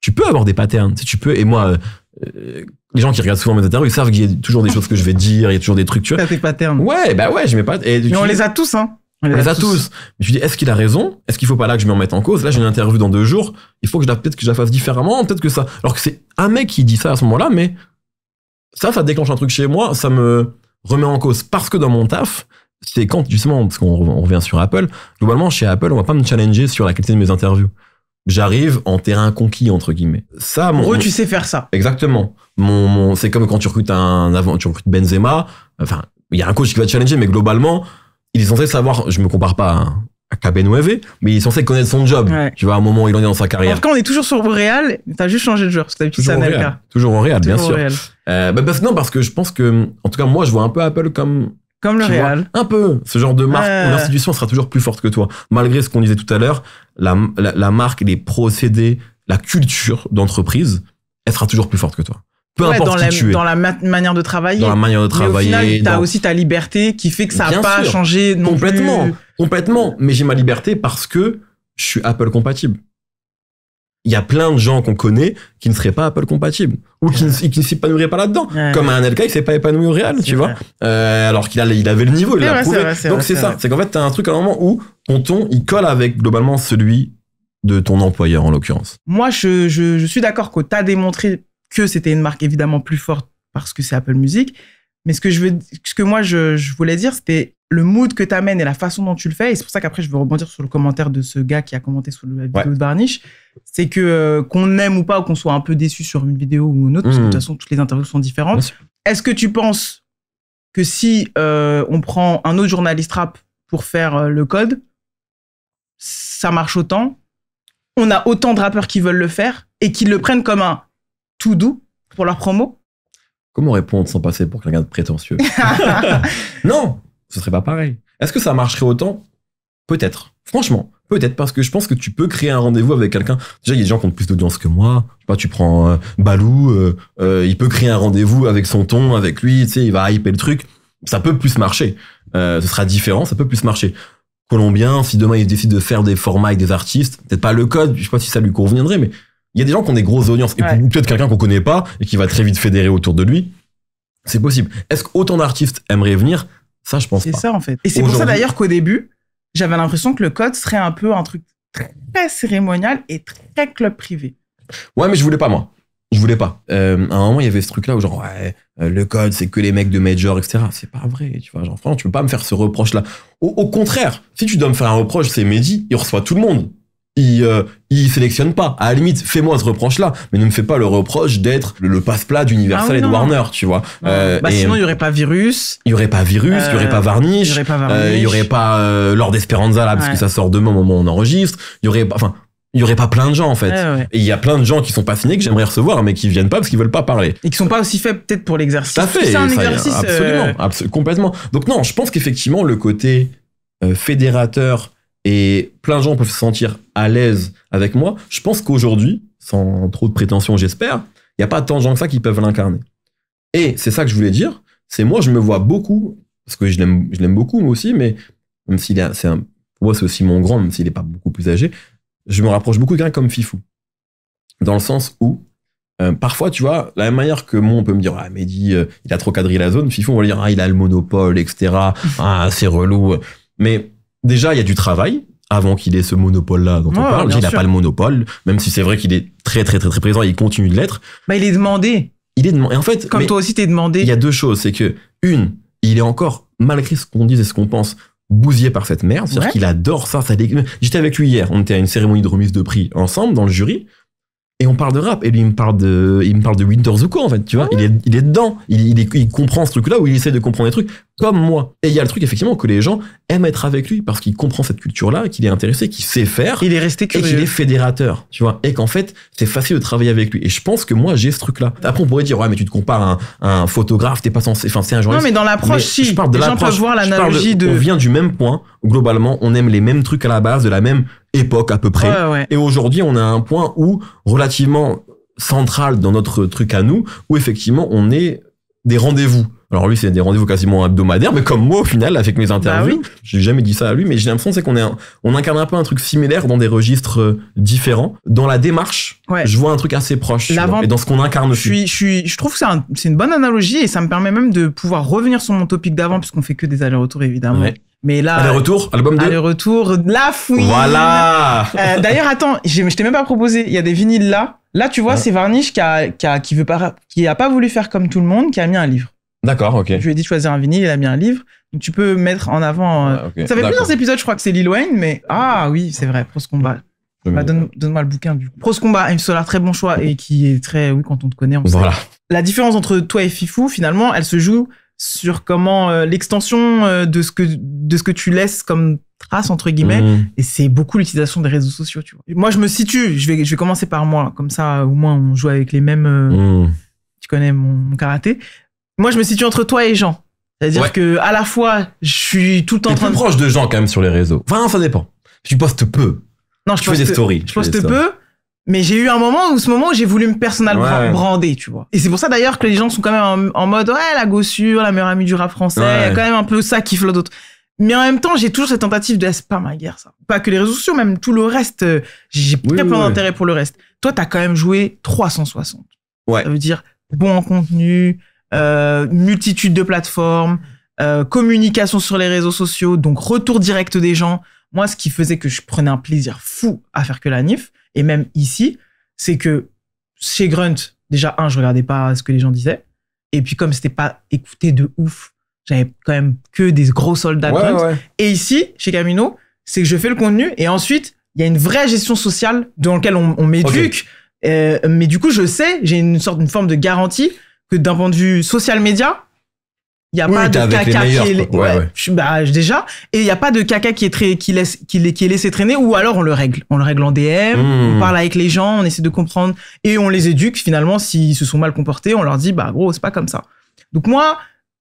tu peux avoir des patterns. Tu peux, et moi, euh, les gens qui regardent souvent mes interviews, savent qu'il y a toujours des choses que je vais dire, il y a toujours des trucs, tu vois. pas Ouais, bah ouais, je mets pas. Mais on les a tous, hein. On les, a, tous. Je me est-ce qu'il a raison Est-ce qu'il faut pas là que je m'en mette en cause Là, j'ai une interview dans deux jours. Il faut que je la, peut-être que je la fasse différemment. Peut-être que ça. Alors que c'est un mec qui dit ça à ce moment-là, mais ça, ça déclenche un truc chez moi. Ça me remet en cause parce que dans mon taf, c'est quand justement, parce qu'on revient sur Apple. Globalement, chez Apple, on va pas me challenger sur la qualité de mes interviews j'arrive en terrain conquis entre guillemets. Ça, mon, tu sais faire ça. Exactement. Mon, c'est comme quand tu recrutes un avant, tu recrutes Benzema. Enfin, il y a un coach qui va te challenger, mais globalement, il est censé savoir. Je me compare pas. à, à mais il est censé connaître son job. Tu vois, à un moment il en est dans sa carrière. Quand on est toujours sur Real. T'as juste changé de joueur. Parce que toujours, en toujours en Real, bien sûr. Euh, bah, bah, non, parce que je pense que, en tout cas, moi, je vois un peu Apple comme comme le Real. Un peu. Ce genre de marque euh. l'institution sera toujours plus forte que toi. Malgré ce qu'on disait tout à l'heure, la, la, marque, les procédés, la culture d'entreprise, elle sera toujours plus forte que toi. Peu importe dans la, Dans la manière de travailler. Dans la manière de travailler. Mais au t'as aussi ta liberté qui fait que ça n'a pas changé complètement, Complètement. Mais j'ai ma liberté parce que je suis Apple compatible il y a plein de gens qu'on connaît qui ne seraient pas Apple compatibles ou qui ne s'épanouiraient pas là-dedans. Comme un LK, il s'est pas épanoui au réel, tu vois. Euh, alors qu'il il avait le niveau, il l'a Donc c'est ça. C'est qu'en fait, tu as un truc à un moment où ton ton, il colle avec globalement celui de ton employeur en l'occurrence. Moi, je, je, suis d'accord que tu as démontré que c'était une marque évidemment plus forte parce que c'est Apple Music. Mais ce que je veux, ce que moi je voulais dire, c'était le mood que tu amènes et la façon dont tu le fais, et c'est pour ça qu'après je veux rebondir sur le commentaire de ce gars qui a commenté sur la vidéo de Barniche, c'est que euh, qu'on aime ou pas, ou qu'on soit un peu déçu sur une vidéo ou une autre, parce que de mmh. toute façon toutes les interviews sont différentes. Est-ce que tu penses que si euh, on prend un autre journaliste rap pour faire euh, le code, ça marche autant On a autant de rappeurs qui veulent le faire et qui le prennent comme un tout doux pour leur promo Comment répondre sans passer pour quelqu'un de prétentieux <laughs> Non, ce serait pas pareil. Est-ce que ça marcherait autant Peut-être. Franchement, peut-être parce que je pense que tu peux créer un rendez-vous avec quelqu'un. Déjà, il y a des gens qui ont plus d'audience que moi. pas, tu prends euh, Balou, euh, euh, il peut créer un rendez-vous avec son ton, avec lui, tu sais, il va hyper le truc. Ça peut plus marcher. ce sera différent, ça peut plus marcher. Colombien, si demain il décide de faire des formats avec des artistes, peut-être pas le code, je sais pas si ça lui conviendrait, mais il y a des gens qui ont des grosses audiences et peut-être quelqu'un qu'on connaît pas et qui va très vite fédérer autour de lui. C'est possible. Est-ce qu'autant d'artistes aimeraient venir ça, je pense C'est ça, en fait. Et c'est pour ça, d'ailleurs, qu'au début, j'avais l'impression que le code serait un peu un truc très cérémonial et très club privé. Ouais, mais je voulais pas, moi. Je voulais pas. Euh, à un moment, il y avait ce truc-là où, genre, ouais, euh, le code, c'est que les mecs de Major, etc. C'est pas vrai, tu vois. Genre, franchement, tu peux pas me faire ce reproche-là. Au, au, contraire, si tu dois me faire un reproche, c'est Mehdi, il reçoit tout le monde il, euh, sélectionne pas. À la limite, fais-moi ce reproche-là, mais ne me fais pas le reproche d'être le passe-plat d'Universal ah et de Warner, tu vois. Ah euh, bah, sinon, il y aurait pas Virus. Il y aurait pas Virus, il y aurait euh, pas Varnish. Il y aurait pas euh, Lord Esperanza là, parce que ça sort demain au moment où on enregistre. Il y aurait, enfin, il y aurait pas plein de gens en fait. Ah il y a plein de gens qui sont pas que j'aimerais recevoir mais qui viennent pas parce qu'ils veulent pas parler. Et qui sont pas aussi faits peut-être pour l'exercice. Ça fait, un exercice absolument, complètement. Donc non, je pense qu'effectivement le côté fédérateur et plein de gens peuvent se sentir à l'aise avec moi. Je pense qu'aujourd'hui, sans trop de prétention, j'espère, il n'y a pas tant de gens que ça qui peuvent l'incarner. Et c'est ça que je voulais dire. C'est moi, je me vois beaucoup, parce que je l'aime, je l'aime beaucoup moi aussi, mais même s'il c'est un, moi c'est aussi mon grand, même s'il n'est pas beaucoup plus âgé, je me rapproche beaucoup de quelqu'un comme Fifou. Dans le sens où, euh, parfois, tu vois, la même manière que moi, on peut me dire, ah, Mehdi, euh, il a trop quadrillé la zone, Fifou, on va dire, ah, il a le monopole, etc., <laughs> ah, c'est relou. Mais déjà, il y a du travail avant qu'il ait ce monopole-là dont on parle. Il n'a pas le monopole, même si c'est vrai qu'il est très, très, très, très présent et il continue de l'être. Mais il est demandé. Il est demandé. en fait. Comme toi aussi, t'es demandé. Il y a deux choses. C'est que, une, il est encore, malgré ce qu'on dit et ce qu'on pense, bousillé par cette merde. C'est-à-dire qu'il adore ça. ça J'étais avec lui hier. On était à une cérémonie de remise de prix ensemble dans le jury et on parle de rap et lui il me parle de il me parle de Windows ou en fait tu vois ah il est il est dedans il, il, il comprend ce truc là ou il essaie de comprendre des trucs comme moi et il y a le truc effectivement que les gens aiment être avec lui parce qu'il comprend cette culture là qu'il est intéressé qu'il sait faire il est resté curieux. et qu'il est fédérateur tu vois et qu'en fait c'est facile de travailler avec lui et je pense que moi j'ai ce truc là après on pourrait dire ouais mais tu te compares à un, photographe t'es pas censé enfin c'est un journaliste non mais dans l'approche si je parle de l'approche voir l'analogie de... on vient du même point globalement on aime les mêmes trucs à la base de la même époque à peu près. Et aujourd'hui, on a un point où relativement central dans notre truc à nous, où effectivement, on est des rendez-vous. Alors lui, c'est des rendez-vous quasiment hebdomadaires, mais comme moi, au final, avec mes bah interviews, j'ai jamais dit ça à lui, mais j'ai l'impression c'est qu'on est, on incarne un peu un truc similaire dans des registres euh, différents. Dans la démarche, ouais. je vois un truc assez proche et dans ce qu'on incarne. Je je je trouve que c'est une bonne analogie et ça me permet même de pouvoir revenir sur mon topic d'avant puisqu'on fait que des allers-retours évidemment. Mais là. Aller-retour, album 2. Aller-retour, la fouille. Voilà. Euh, d'ailleurs, attends, je, ne t'ai même pas proposé. Il y a des vinyles là. Là, tu vois, c'est Varnish qui a, veut pas, qui a pas voulu faire comme tout le monde, qui a mis un livre. D'accord, ok. Je lui ai dit de choisir un vinyle, il a mis un livre. tu peux mettre en avant. Euh, ah, ça fait plusieurs épisodes, je crois que c'est Lil Wayne, mais ah oui, c'est vrai, Pros Combat. Bah, donne-moi le bouquin du Pros Combat, M Solar, très bon choix et qui est très, oui, quand on te connaît, on voilà. La différence entre toi et Fifou, finalement, elle se joue sur comment euh, l'extension euh, de ce que de ce que tu laisses comme trace entre guillemets mmh. et c'est beaucoup l'utilisation des réseaux sociaux tu vois moi je me situe je vais je vais commencer par moi comme ça au moins on joue avec les mêmes euh, mmh. tu connais mon, karaté moi je me situe entre toi et Jean c'est-à-dire que à la fois je suis tout le temps plus de... proche de Jean quand même sur les réseaux enfin ça dépend tu postes peu non je tu fais des stories je poste peu mais j'ai eu un moment où ce moment où j'ai voulu me personnellement brander, tu vois. Et c'est pour ça d'ailleurs que les gens sont quand même en, mode ouais la gossure, la meilleure amie du rap français, il y a quand même un peu ça qui flotte d'autres. Mais en même temps, j'ai toujours cette tentative de ah, c'est pas ma guerre ça. Pas que les réseaux sociaux, même tout le reste, euh, j'ai plein d'intérêt pour le reste. Toi, t'as quand même joué 360. Ouais. Ça veut dire bon en contenu, euh, multitude de plateformes, euh, communication sur les réseaux sociaux, donc retour direct des gens. Moi, ce qui faisait que je prenais un plaisir fou à faire que la NIF, et même ici, c'est que chez Grunt, déjà, un, je regardais pas ce que les gens disaient. Et puis, comme c'était pas écouté de ouf, j'avais quand même que des gros soldats Grunt. Et ici, chez Camino, c'est que je fais le contenu et ensuite, il y a une vraie gestion sociale dans laquelle on, m'éduque. Euh, mais du coup, je sais, j'ai une sorte d'une forme de garantie que d'un point de vue social média, il y a pas de caca qui est déjà et il y a pas de caca qui est qui laisse qui, qui est laissé traîner ou alors on le règle. On le règle en DM, on hmm. parle avec les gens, on essaie de comprendre et on les éduque finalement s'ils se sont mal comportés, on leur dit bah gros, c'est pas comme ça. Donc moi,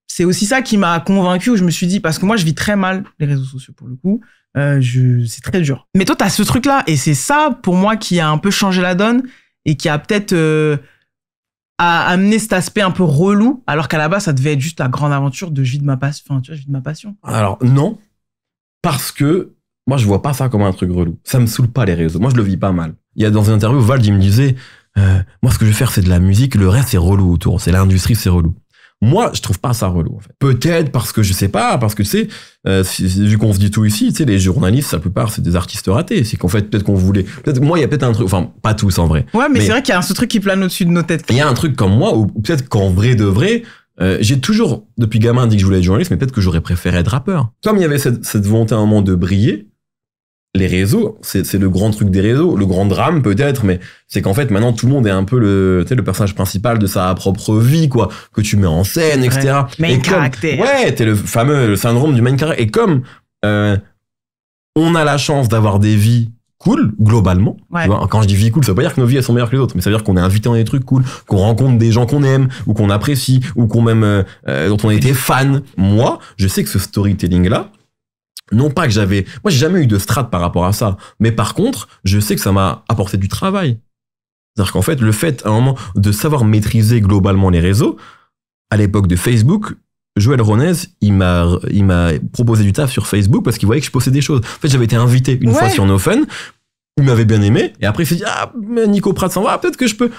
c'est aussi ça qui m'a convaincu où je me suis dit parce que moi je vis très mal les réseaux sociaux pour le coup. Euh, je c'est très dur. Mais toi tu as ce truc là et c'est ça pour moi qui a un peu changé la donne et qui a peut-être euh, a amené cet aspect un peu relou, alors qu'à la base, ça devait être juste la grande aventure de vie de ma passion. Alors, non. Parce que moi, je vois pas ça comme un truc relou. Ça me saoule pas les réseaux. Moi, je le vis pas mal. Il y a dans une interview, Val il me disait, euh, moi, ce que je vais faire, c'est de la musique. Le reste, c'est relou autour. C'est l'industrie, c'est relou. Moi, je trouve pas ça relou. Peut-être parce que je sais pas, parce que c'est euh, vu qu'on se dit tout ici, tu sais, les journalistes, la plupart, c'est des artistes ratés. C'est qu'en fait, peut-être qu'on voulait. Peut-être moi, il y a peut-être un truc. Enfin, pas tous en vrai. Ouais, mais, c'est vrai qu'il y a ce truc qui plane au-dessus de nos têtes. Il y a un truc comme moi, ou peut-être qu'en vrai de vrai, euh, j'ai toujours, depuis gamin, dit que je voulais être journaliste, mais peut-être que j'aurais préféré être rappeur. Comme il y avait cette, cette volonté à un moment de briller, les réseaux, c'est le grand truc des réseaux, le grand drame peut-être, mais c'est qu'en fait maintenant tout le monde est un peu le, tu sais, le personnage principal de sa propre vie, quoi, que tu mets en scène, etc. Main et ouais, t'es le fameux le syndrome du main character. Et comme euh, on a la chance d'avoir des vies cool globalement. Ouais. quand je dis vie cool, ça veut pas dire que nos vies elles sont meilleures que les autres, mais ça veut dire qu'on est invité dans des trucs cool, qu'on rencontre des gens qu'on aime ou qu'on apprécie ou qu'on même euh, euh, dont on était fan. Moi, je sais que ce storytelling là, non pas que j'avais, moi j'ai jamais eu de strat par rapport à ça, mais par contre, je sais que ça m'a apporté du travail. C'est-à-dire qu'en fait, le fait à un moment de savoir maîtriser globalement les réseaux, à l'époque de Facebook, Joël Ronez, il m'a, il m'a proposé du taf sur Facebook parce qu'il voyait que je possédais des choses. En fait, j'avais été invité une fois sur No Fun. Il m'avait bien aimé. Et après, il s'est dit, ah, mais Nico Pratt s'en va, peut-être que je peux.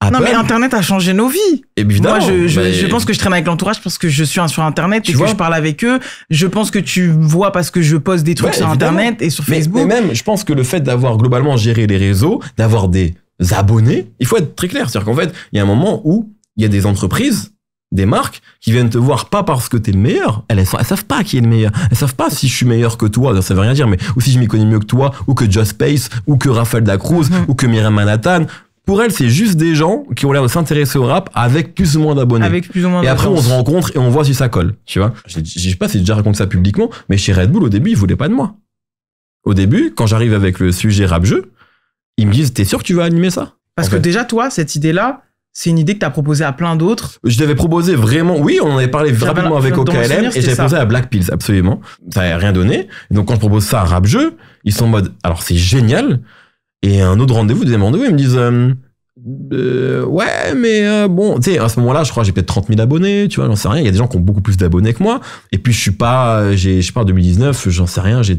Ah non mais ben. Internet a changé nos vies. Moi, je, pense que je traîne avec l'entourage parce que je suis sur Internet tu et vois. que je parle avec eux. Je pense que tu vois parce que je poste des trucs sur Internet et sur Facebook. Mais, même, je pense que le fait d'avoir globalement géré les réseaux, d'avoir des abonnés, il faut être très clair. C'est-à-dire qu'en fait, il y a un moment où il y a des entreprises des marques qui viennent te voir pas parce que t'es le meilleur, elles, elles, savent pas qui est le meilleur, elles savent pas si je suis meilleur que toi, ça veut rien dire, mais ou si je m'y connais mieux que toi, ou que Just Space, ou que Rafael Dacruz, mm-hmm. ou que Myriam Manhattan, pour elle, c'est juste des gens qui ont l'air de s'intéresser au rap avec plus ou moins d'abonnés. Et après, on se rencontre et on voit si ça colle, tu vois. Je, je sais pas si j'ai déjà raconté ça publiquement, mais chez Red Bull, au début, ils voulaient pas de moi. Au début, quand j'arrive avec le sujet rap-jeu, ils me disent T'es sûr que tu vas animer ça Parce que déjà, toi, cette idée-là, c'est une idée que tu as proposée à plein d'autres. Je l'avais proposé vraiment, oui, on en avait parlé rapidement avec OKLM et j'avais proposé à Black Pills, absolument. Ça n'a rien donné. donc quand je propose ça à Rap Jeu, ils sont en mode, alors c'est génial, et un autre rendez-vous, deuxième rendez-vous, ils me disent euh, euh, ouais, mais euh, bon, tu sais, à ce moment-là, je crois que j'ai peut-être 30 000 abonnés, tu vois, j'en sais rien. Il y a des gens qui ont beaucoup plus d'abonnés que moi. Et puis, je suis pas, j'ai, je sais pas, en 2019, j'en sais rien, j'ai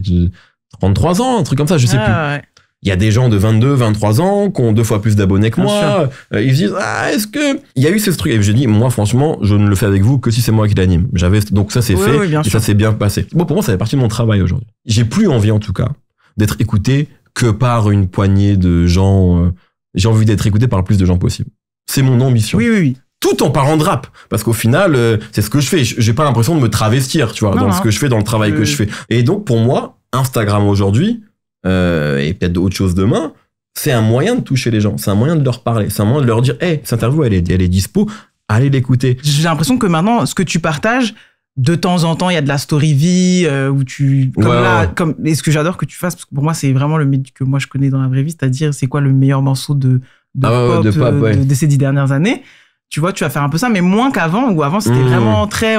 33 ans, un truc comme ça, je sais ah, plus. Il y a des gens de 22, 23 ans qui ont deux fois plus d'abonnés que moi. Ils se disent, ah, est-ce que... Il y a eu ce truc. Et je dis, moi, franchement, je ne le fais avec vous que si c'est moi qui l'anime. J'avais, donc ça, c'est fait. ça s'est bien passé. Bon, pour moi, ça fait partie de mon travail aujourd'hui. J'ai plus envie, en tout cas, d'être écouté que par une poignée de gens. Euh, j'ai envie d'être écouté par le plus de gens possible. C'est mon ambition. Oui, oui, oui. Tout en parlant de rap, parce qu'au final, euh, c'est ce que je fais. J'ai pas l'impression de me travestir, tu vois, dans ce que je fais, dans le travail que je euh. fais. Et donc, pour moi, Instagram aujourd'hui, et peut-être d'autres choses demain, c'est un moyen de toucher les gens, c'est un moyen de leur parler, c'est un moyen de leur dire, hé, hey, cette interview, elle est, elle est dispo, allez l'écouter. J'ai l'impression que maintenant, ce que tu partages, de temps en temps, il y a de la story vie euh, où tu comme là, comme et ce que j'adore que tu fasses parce que pour moi c'est vraiment le mythe que moi je connais dans la vraie vie, c'est-à-dire c'est quoi le meilleur morceau de de ah pop, euh, de, ces dix dernières années. Tu vois, tu vas faire un peu ça, mais moins qu'avant où avant c'était mmh. vraiment très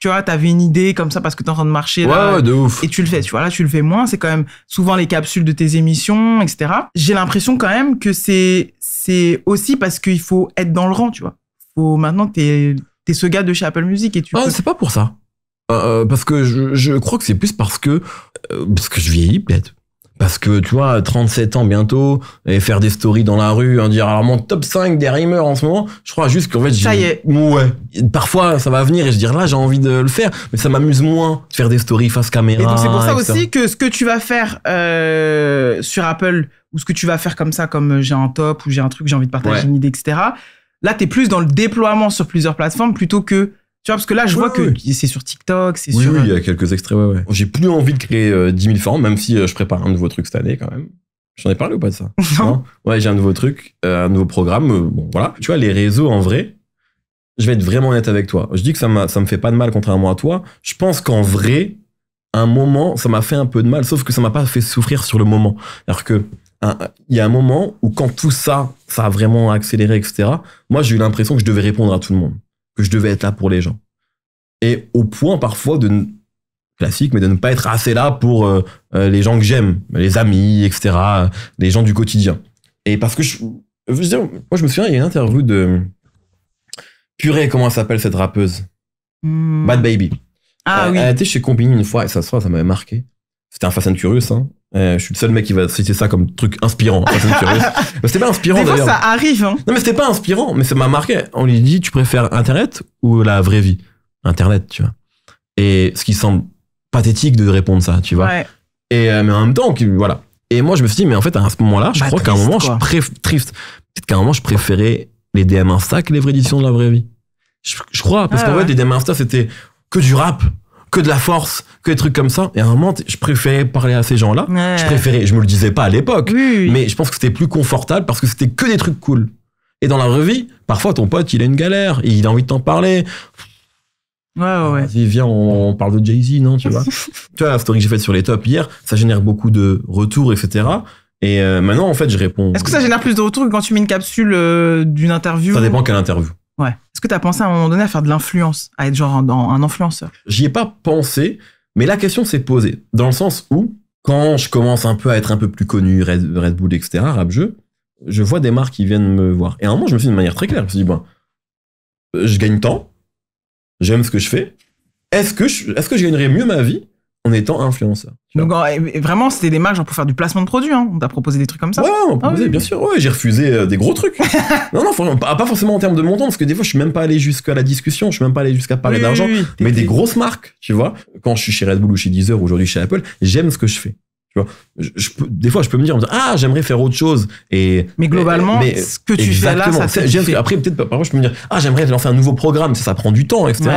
tu vois, t'avais une idée comme ça parce que t'es en train de marcher là, de et tu le fais. Tu vois là, tu le fais moins. C'est quand même souvent les capsules de tes émissions, etc. J'ai l'impression quand même que c'est c'est aussi parce qu'il faut être dans le rang, tu vois. Faut maintenant t'es c'est ce gars de chez Apple Music et tu. Ah, c'est pas pour ça. Euh, euh, parce que je, crois que c'est plus parce que euh, parce que je vieillis peut-être. Parce que tu vois, 37 ans bientôt, et faire des stories dans la rue, en dire alors mon top 5 des rimeurs en ce moment, je crois juste qu'en fait, ça y est. ouais. Parfois, ça va venir et je dire là, j'ai envie de le faire, mais ça m'amuse moins de faire des stories face caméra. Et donc c'est pour ça aussi que ce que tu vas faire sur Apple ou ce que tu vas faire comme ça, comme j'ai un top ou j'ai un truc, j'ai envie de partager une idée, etc Là, tu es plus dans le déploiement sur plusieurs plateformes plutôt que tu vois, parce que là, je vois que c'est sur TikTok, c'est sur. Oui, il y a quelques extraits, ouais, J'ai plus envie de créer 10 000 formes, même si euh, je prépare un nouveau truc cette année quand même. J'en ai parlé ou pas de ça <laughs> non. ouais, j'ai un nouveau truc, euh, un nouveau programme. Euh, bon, voilà. Tu vois, les réseaux, en vrai, je vais être vraiment honnête avec toi. Je dis que ça me fait pas de mal, contrairement à toi. Je pense qu'en vrai, un moment, ça m'a fait un peu de mal, sauf que ça m'a pas fait souffrir sur le moment. Alors que il y a un moment où quand tout ça, ça a vraiment accéléré, etc., moi j'ai eu l'impression que je devais répondre à tout le monde, que je devais être là pour les gens. Et au point parfois de classique, mais de ne pas être assez là pour euh, euh, les gens que j'aime, les amis, etc., les gens du quotidien. Et parce que je, moi je me souviens, il y a une interview de purée, comment s'appelle cette rappeuse hmm. Bad Baby. Ah elle, oui. Elle était chez Combini une fois et ça ça m'avait marqué. C'était un Fast curieux, Curious, hein. Euh, je suis le seul mec qui va citer ça comme truc inspirant. <laughs> c'était pas inspirant d'ailleurs. ça arrive. Hein. Non mais c'était pas inspirant, mais ça m'a marqué. On lui dit tu préfères Internet ou la vraie vie Internet, tu vois. Et ce qui semble pathétique de répondre ça, tu vois. Et euh, mais en même temps, voilà. Et moi je me suis dit mais en fait à ce moment-là, je bah, crois qu'à un moment je triste. qu'à un moment je préférais les DM Insta que les vraies éditions de la vraie vie. Je, crois parce ah qu'en fait les DM Insta c'était que du rap que de la force, que des trucs comme ça. Et à un moment, je préférais parler à ces gens-là. Je préférais, je me le disais pas à l'époque, mais je pense que c'était plus confortable parce que c'était que des trucs cool. Et dans la revue, parfois ton pote, il a une galère, il a envie de t'en parler. Ouais, ouais, ouais. vas on, parle de Jay-Z, non, tu vois. <laughs> tu vois, la story que j'ai faite sur les tops hier, ça génère beaucoup de retours, etc. Et euh, maintenant, en fait, je réponds. Est-ce que ça génère plus de retours que quand tu mets une capsule euh, d'une interview Ça dépend quelle interview. Ouais. Est-ce que tu as pensé à un moment donné à faire de l'influence, à être genre un, un influenceur J'y ai pas pensé, mais la question s'est posée. Dans le sens où, quand je commence un peu à être un peu plus connu, Red, Bull, etc., rap jeu, je vois des marques qui viennent me voir. Et à un moment, je me suis dit de manière très claire, je me suis dit, ben, je gagne temps, j'aime ce que je fais. Est-ce que, je, est-ce que je gagnerais mieux ma vie étant influenceur. Donc, vraiment, c'était des marques pour faire du placement de produits. Hein. On t'a proposé des trucs comme ça. Ouais, on ah proposé, bien sûr. Ouais, j'ai refusé euh, des gros trucs. <laughs> non, non, pas, forcément en termes de montant, parce que des fois, je suis même pas allé jusqu'à la discussion, je suis même pas allé jusqu'à parler d'argent. mais des grosses marques, tu vois. Quand je suis chez Red Bull ou chez Deezer, aujourd'hui chez Apple, j'aime ce que je fais. Tu vois, je, des fois, je peux me dire, ah, j'aimerais faire autre chose. mais globalement, ce que tu fais là, ça Après, peut-être, parfois, je peux me dire, ah, j'aimerais lancer un nouveau programme, ça, ça prend du temps, etc.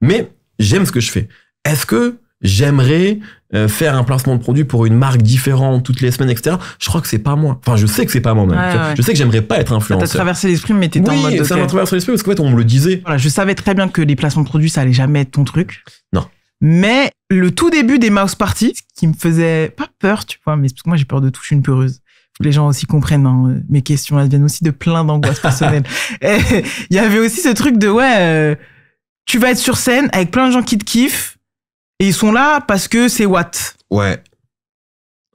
Mais j'aime ce que je fais. Est-ce que j'aimerais euh, faire un placement de produit pour une marque différente toutes les semaines, etc. Je crois que c'est pas moi. Enfin, je sais que c'est pas moi même. Je sais que j'aimerais pas être influenceur. Ça t'a traversé l'esprit, mais t'étais en mode. ça m'a traversé l'esprit parce qu'en fait, on me le disait. Voilà, je savais très bien que les placements de produits, ça allait jamais être ton truc. Non. Mais le tout début des mouse parties, qui me faisait pas peur, tu vois, mais parce que moi j'ai peur de toucher une peureuse. Les gens aussi comprennent hein. mes questions, elles viennent aussi de plein d'angoisses personnelles. <laughs> Il y avait aussi ce truc de ouais, euh, tu vas être sur scène avec plein de gens qui te kiffent, et ils sont là parce que c'est what. Ouais.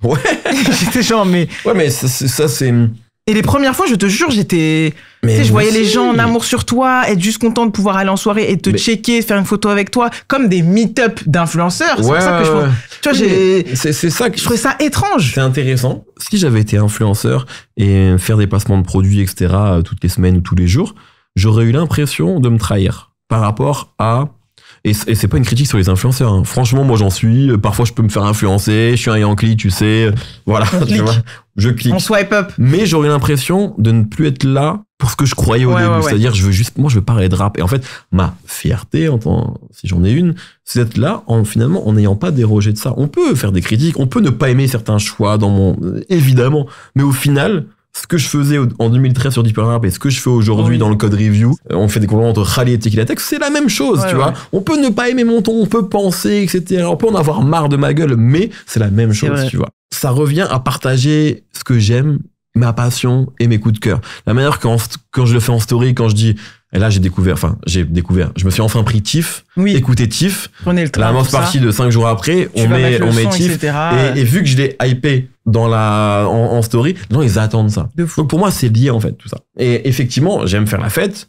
Ouais. <laughs> j'étais genre, mais. Ouais, mais ça, c'est. Et les premières fois, je te jure, j'étais. Mais tu sais, je voyais les gens en amour sur toi, être juste content de pouvoir aller en soirée et te checker, faire une photo avec toi, comme des meet-up d'influenceurs. C'est pour ça que je pense. Tu vois, j'ai. C'est ça que. Je trouvais ça étrange. C'est intéressant. Si j'avais été influenceur et faire des passements de produits, etc., euh, toutes les semaines ou tous les jours, j'aurais eu l'impression de me trahir par rapport à et, et c'est pas une critique sur les influenceurs. Hein. Franchement, moi j'en suis. Euh, parfois, je peux me faire influencer. Je suis un Yankee, tu sais. Euh, voilà. <laughs> je clique. On swipe up. Mais j'aurais l'impression de ne plus être là pour ce que je croyais au début. C'est-à-dire, je veux juste, moi, je veux parler de rap. Et en fait, ma fierté, en si j'en ai une, c'est d'être là, en, finalement, en n'ayant pas dérogé de ça. On peut faire des critiques, on peut ne pas aimer certains choix dans mon, euh, évidemment. Mais au final, ce que je faisais en 2013 sur Deep Rap et ce que je fais aujourd'hui dans le code review, euh, on fait des compléments entre Rally et tech c'est la même chose, tu vois. On peut ne pas aimer mon ton, on peut penser, etc. On peut en avoir marre de ma gueule, mais c'est la même chose, tu vois. Ça revient à partager ce que j'aime, ma passion et mes coups de cœur. La manière quand, quand je le fais en story, quand je dis et là, j'ai découvert, enfin, j'ai découvert, je me suis enfin pris Tiff, oui. écouté Tiff. On est le La mince partie de 5 jours après, on met, on met Tiff. Et, et, vu que je l'ai hypé dans la en, story. non, ils attendent ça. Donc pour moi, c'est lié en fait tout ça. Et effectivement, j'aime faire la fête.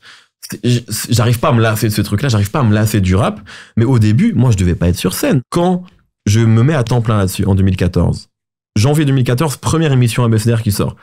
J'arrive pas à me lasser de ce truc-là. J'arrive pas à me lasser du rap. Mais au début, moi, je devais pas être sur scène. Quand je me mets à temps plein là-dessus en 2014, janvier 2014, première émission ABCDR qui sort.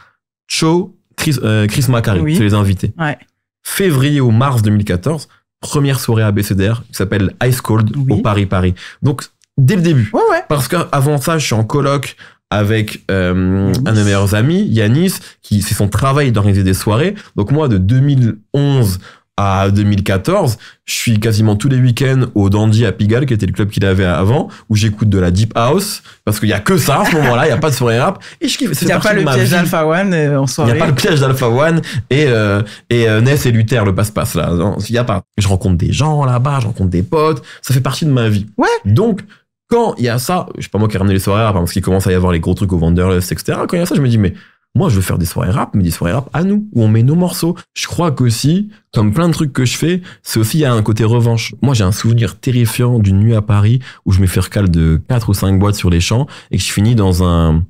Cho, Chris, euh, Chris Macari, c'est les invités. Ouais. Février ou mars 2014, première soirée ABCDR qui s'appelle Ice Cold au Paris Paris. Donc dès le début. Ouais, ouais. Parce qu'avant ça, je suis en colloque avec euh, un de mes meilleurs amis, Yanis, qui c'est son travail d'organiser des soirées. Donc moi, de 2011 à 2014, je suis quasiment tous les week-ends au Dandy à Pigalle, qui était le club qu'il avait avant, où j'écoute de la deep house, parce qu'il y a que ça à ce moment-là, il y a pas de soirée rap, et je Il n'y a pas le piège d'Alpha One euh, en soirée. Il n'y a pas le piège d'Alpha One, et, euh, et Ness et Luther, le passe-passe, là. Il y a pas. Je rencontre des gens là-bas, je rencontre des potes, ça fait partie de ma vie. Ouais. Donc, quand il y a ça, je sais pas moi qui ai ramené les soirées rap, hein, parce qu'il commence à y avoir les gros trucs au Wanderlust, etc. Quand il y a ça, je me dis, mais moi, je veux faire des soirées rap, mais des soirées rap à nous, où on met nos morceaux. Je crois qu'aussi, comme plein de trucs que je fais, c'est aussi, il a un côté revanche. Moi, j'ai un souvenir terrifiant d'une nuit à Paris où je me fais recal de quatre ou cinq boîtes sur les champs et que je finis dans un,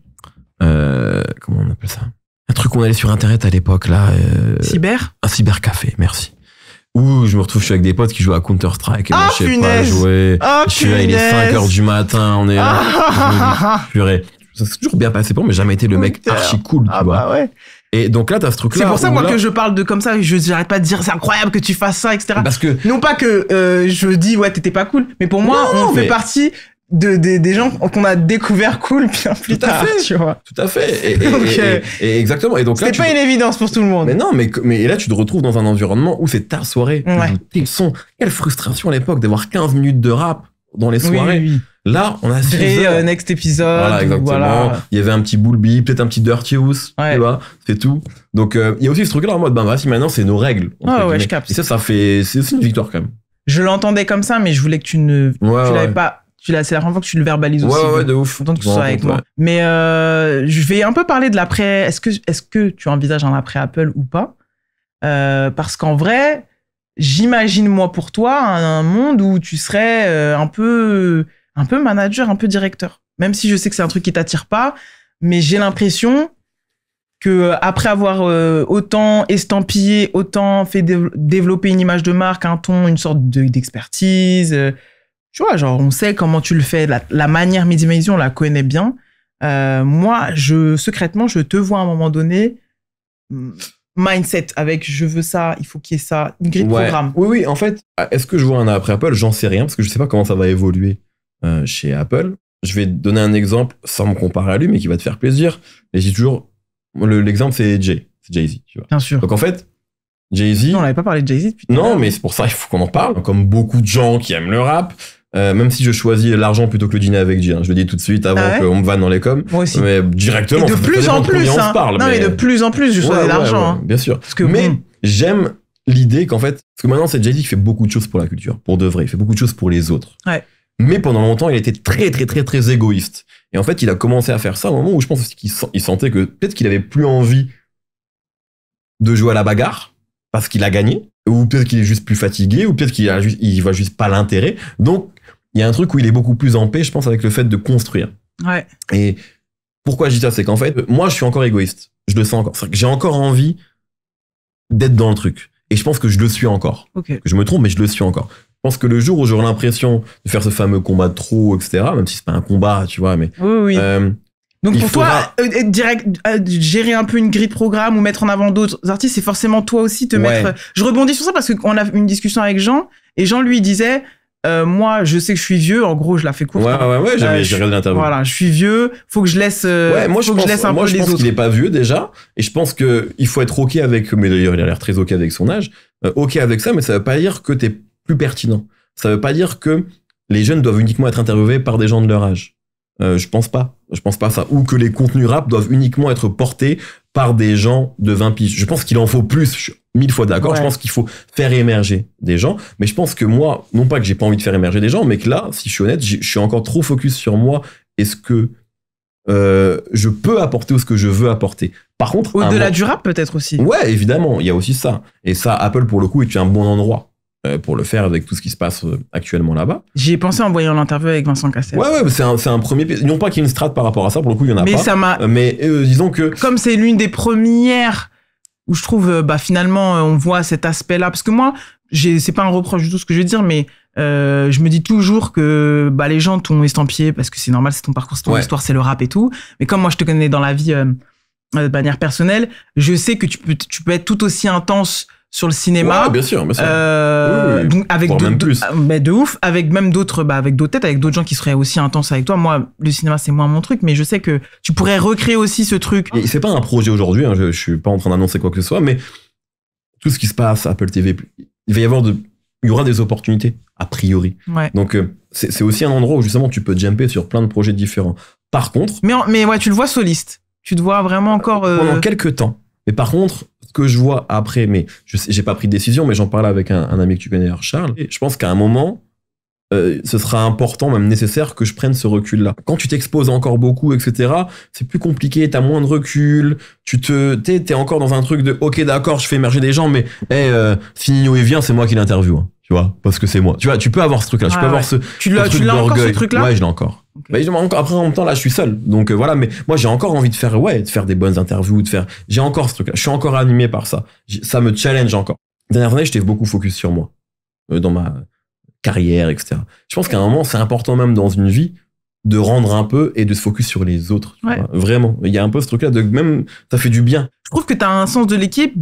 euh, comment on appelle ça? Un truc qu'on allait sur Internet à l'époque, là. Euh, cyber? Un cybercafé, merci. Ou je me retrouve, je suis avec des potes qui jouent à Counter-Strike et ah, je sais pas jouer. Oh, je suis là, il est 5h du matin, on est là. Ah, purée. Ça s'est toujours bien passé pour moi, mais jamais été le mec archi cool, tu ah, vois. Bah ouais. Et donc là, t'as ce truc-là. C'est pour ça, moi, que je parle de comme ça, je j'arrête pas de dire c'est incroyable que tu fasses ça, etc. Parce que. Non pas que euh, je dis ouais, t'étais pas cool, mais pour moi, on fait partie de, des gens qu'on a découvert cool bien plus tard, tu vois. Tout à fait. Et, <laughs> euh, exactement. Et donc c'est pas une évidence pour tout le monde. Mais non, mais, mais là, tu te retrouves dans un environnement où c'est ta soirée. Ouais. Ils sont. Quelle frustration à l'époque d'avoir 15 minutes de rap dans les soirées. Oui, oui, oui. Là, on a un euh, next épisode. Voilà, exactement. Il y avait un petit boulby, peut-être un petit dirty house, tu vois, c'est tout. Donc euh, il y a aussi ce truc là en mode ben vas-y maintenant c'est nos règles. Ah ouais, je capte. ça ça fait c'est aussi une victoire quand même. Je l'entendais comme ça mais je voulais que tu ne tu l'avais pas c'est la première fois que tu le verbalises aussi. Ouais, ouais, de ouf. Content que tu sois avec moi. Mais euh, je vais un peu parler de l'après. Est-ce que, est-ce que tu envisages un après Apple ou pas euh, Parce qu'en vrai, j'imagine moi pour toi un, monde où tu serais euh, un peu, un peu manager, un peu directeur. Même si je sais que c'est un truc qui t'attire pas, mais j'ai l'impression que après avoir autant estampillé, autant fait développer une image de marque, un ton, une sorte d'expertise. Tu vois, genre, on sait comment tu le fais, la, la manière Mehdi on la connaît bien. Euh, moi, je, secrètement, je te vois à un moment donné, mm, mindset avec je veux ça, il faut qu'il y ait ça, une grille de programme. Oui, oui, en fait, ah, est-ce que je vois un après Apple J'en sais rien parce que je sais pas comment ça va évoluer euh, chez Apple. Je vais te donner un exemple sans me comparer à lui, mais qui va te faire plaisir. mais j'ai toujours. L'exemple, c'est Jay. Jay-Z, tu vois. Bien sûr. Donc en fait, Jay-Z. on n'avait pas parlé de Jay-Z depuis Non, mais c'est pour ça, il faut qu'on en parle. Comme beaucoup de gens qui aiment le rap, euh, même si je choisis l'argent plutôt que le dîner avec J, je le dis tout de suite avant ah qu'on me vanne dans les coms. Moi aussi. Mais directement. Et de plus en plus. Hein. On parle, non, mais... de euh, plus en plus, je choisis l'argent. Hein. bien sûr. mais j'aime l'idée qu'en fait, parce que maintenant c'est Jay-Z qui fait beaucoup de choses pour la culture, pour de vrai. Il fait beaucoup de choses pour les autres. Mais pendant longtemps, il était très, très, très, très égoïste. Et en fait, il a commencé à faire ça au moment où je pense qu'il sentait que peut-être qu'il avait plus envie de jouer à la bagarre parce qu'il a gagné, ou peut-être qu'il est juste plus fatigué, ou peut-être qu'il a juste, il voit juste pas l'intérêt. Donc, il y a un truc où il est beaucoup plus en paix, je pense, avec le fait de construire. Ouais. Et pourquoi je dis ça C'est qu'en fait, moi, je suis encore égoïste. Je le sens encore. J'ai encore envie d'être dans le truc. Et je pense que je le suis encore. Je me trompe, mais je le suis encore. Je pense que le jour où j'aurai l'impression de faire ce fameux combat de trop, etc., même si c'est pas un combat, tu vois, mais. Oui, oui. Euh, donc pour toi, euh, direct, euh, gérer un peu une grille de programme ou mettre en avant d'autres artistes, c'est forcément toi aussi te mettre. Je rebondis sur ça parce qu'on a une discussion avec Jean et Jean lui disait euh, moi, je sais que je suis vieux. En gros, je la fais courte. Ouais, ouais, euh, l'interview. Voilà, je suis vieux. Faut que je laisse. Euh, moi, faut je pense, moi, je pense qu'il est pas vieux déjà, et je pense que il faut être ok avec. Mais d'ailleurs, il a l'air très ok avec son âge. ok avec ça, mais ça veut pas dire que t'es plus pertinent. Ça veut pas dire que les jeunes doivent uniquement être interviewés par des gens de leur âge. je pense pas. Je pense pas ça. Ou que les contenus rap doivent uniquement être portés par des gens de 20 piges. Je pense qu'il en faut plus mille fois d'accord. Je pense qu'il faut faire émerger des gens. Mais je pense que moi, non pas que j'ai pas envie de faire émerger des gens, mais que là, si je suis honnête, je suis encore trop focus sur moi Est ce que euh, je peux apporter ou ce que je veux apporter. Par contre. Au-delà du rap, peut-être aussi. Ouais, évidemment. Il y a aussi ça. Et ça, Apple, pour le coup, est un bon endroit euh, pour le faire avec tout ce qui se passe euh, actuellement là-bas. J'y ai pensé en voyant l'interview avec Vincent Cassel. Ouais, ouais, c'est un, un, premier. Non pas qu'il y une strate par rapport à ça, pour le coup, il y en a mais pas. mais disons que. Comme c'est l'une des premières où je trouve, euh, bah, finalement, euh, on voit cet aspect-là. Parce que moi, c'est pas un reproche du tout ce que je veux dire, mais euh, je me dis toujours que bah, les gens t'ont estampillé parce que c'est normal, c'est ton parcours, c'est ton histoire, c'est le rap et tout. Mais comme moi, je te connais dans la vie de manière personnelle, je sais que tu peux, tu peux être tout aussi intense sur le cinéma. bien sûr, euh, avec ah, de, ouf, avec même d'autres, bah, avec d'autres têtes, avec d'autres gens qui seraient aussi intenses avec toi. Moi, le cinéma, c'est moins mon truc, mais je sais que tu pourrais recréer aussi ce truc. Et c'est pas un projet aujourd'hui, hein, je, ne suis pas en train d'annoncer quoi que ce soit, mais tout ce qui se passe à Apple TV, il va y avoir il y aura des opportunités, a priori. Donc, euh, c'est aussi un endroit où justement tu peux jumper sur plein de projets différents. Par contre. Mais, mais ouais, tu le vois soliste. Tu te vois vraiment encore. Euh... Pendant quelques temps. Mais par contre, que je vois après, mais je j'ai pas pris de décision, mais j'en parle avec un, ami que tu connais, Charles. Et je pense qu'à un moment, euh, ce sera important, même nécessaire, que je prenne ce recul-là. Quand tu t'exposes encore beaucoup, etc., c'est plus compliqué, t'as moins de recul, tu te, t'es, t'es encore dans un truc de, ok, d'accord, je fais émerger des gens, mais, hey, eh, euh, si Nino il vient, c'est moi qui l'interviewe, hein, tu vois, parce que c'est moi. Tu vois, tu peux avoir ce truc-là, tu peux avoir ce, tu l'as, tu l'as encore ce truc-là? je l'ai encore. Bah, après, en même temps, là, je suis seul. Donc euh, voilà, mais moi, j'ai encore envie de faire, ouais, de faire des bonnes interviews, de faire. J'ai encore ce truc-là. Je suis encore animé par ça. Ça me challenge encore. Dernière année, j'étais beaucoup focus sur moi, euh, dans ma carrière, etc. Je pense qu'à un moment, c'est important même dans une vie de rendre un peu et de se focus sur les autres. vraiment. Il y a un peu ce truc-là de même, ça fait du bien. Je trouve que tu as un sens de l'équipe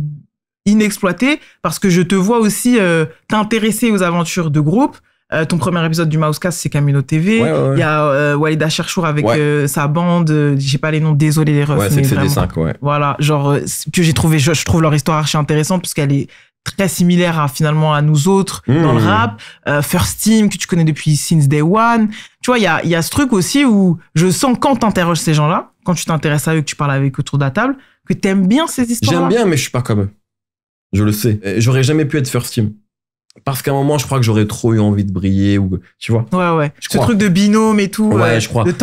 inexploité parce que je te vois aussi euh, t'intéresser aux aventures de groupe, euh, ton premier épisode du Mousecast, c'est Camino TV. Il y a euh, Walida Cherchour avec euh, sa bande, j'ai pas les noms, désolé les refs. c'est 5, ouais. Voilà, genre, que j'ai trouvé, je, trouve leur histoire archi intéressante parce qu'elle est très similaire à, finalement à nous autres mmh. dans le rap. First Team, que tu connais depuis Since Day One. Tu vois, il y a, ce truc aussi où je sens quand t'interroges ces gens-là, quand tu t'intéresses à eux, que tu parles avec autour de la table, que t'aimes bien ces histoires J'aime bien, mais je suis pas comme eux. Je le sais. J'aurais jamais pu être First Team parce qu'à un moment, je crois que j'aurais trop eu envie de briller ou tu vois. Ouais ouais. ce truc de binôme et tout. Ouais, je crois. et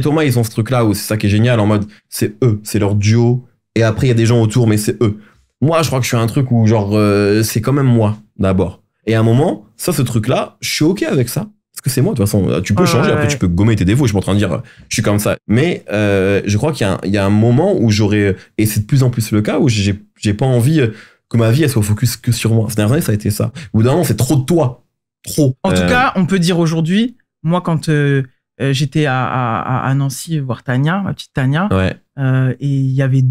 Thomas, ils ont ce truc là où c'est ça qui est génial en mode c'est eux, c'est leur duo et après il y a des gens autour mais c'est eux. Moi, je crois que je suis un truc où genre euh, c'est quand même moi d'abord. Et à un moment, ça ce truc là, je suis OK avec ça. Parce que c'est moi, de toute façon, ah, tu peux changer, après tu peux gommer tes défauts, je suis en train de dire, je suis comme ça. Mais euh, je crois qu'il y, y, a un moment où j'aurais, et c'est de plus en plus le cas, où j'ai pas envie, euh, que ma vie elle soit focus que sur moi. Ces dernières ça a été ça. Au bout d'un moment, c'est trop de toi. Trop. En tout euh. cas, on peut dire aujourd'hui, moi, quand euh, euh, j'étais à, Nancy voir Tania, ma petite Tania, et il y avait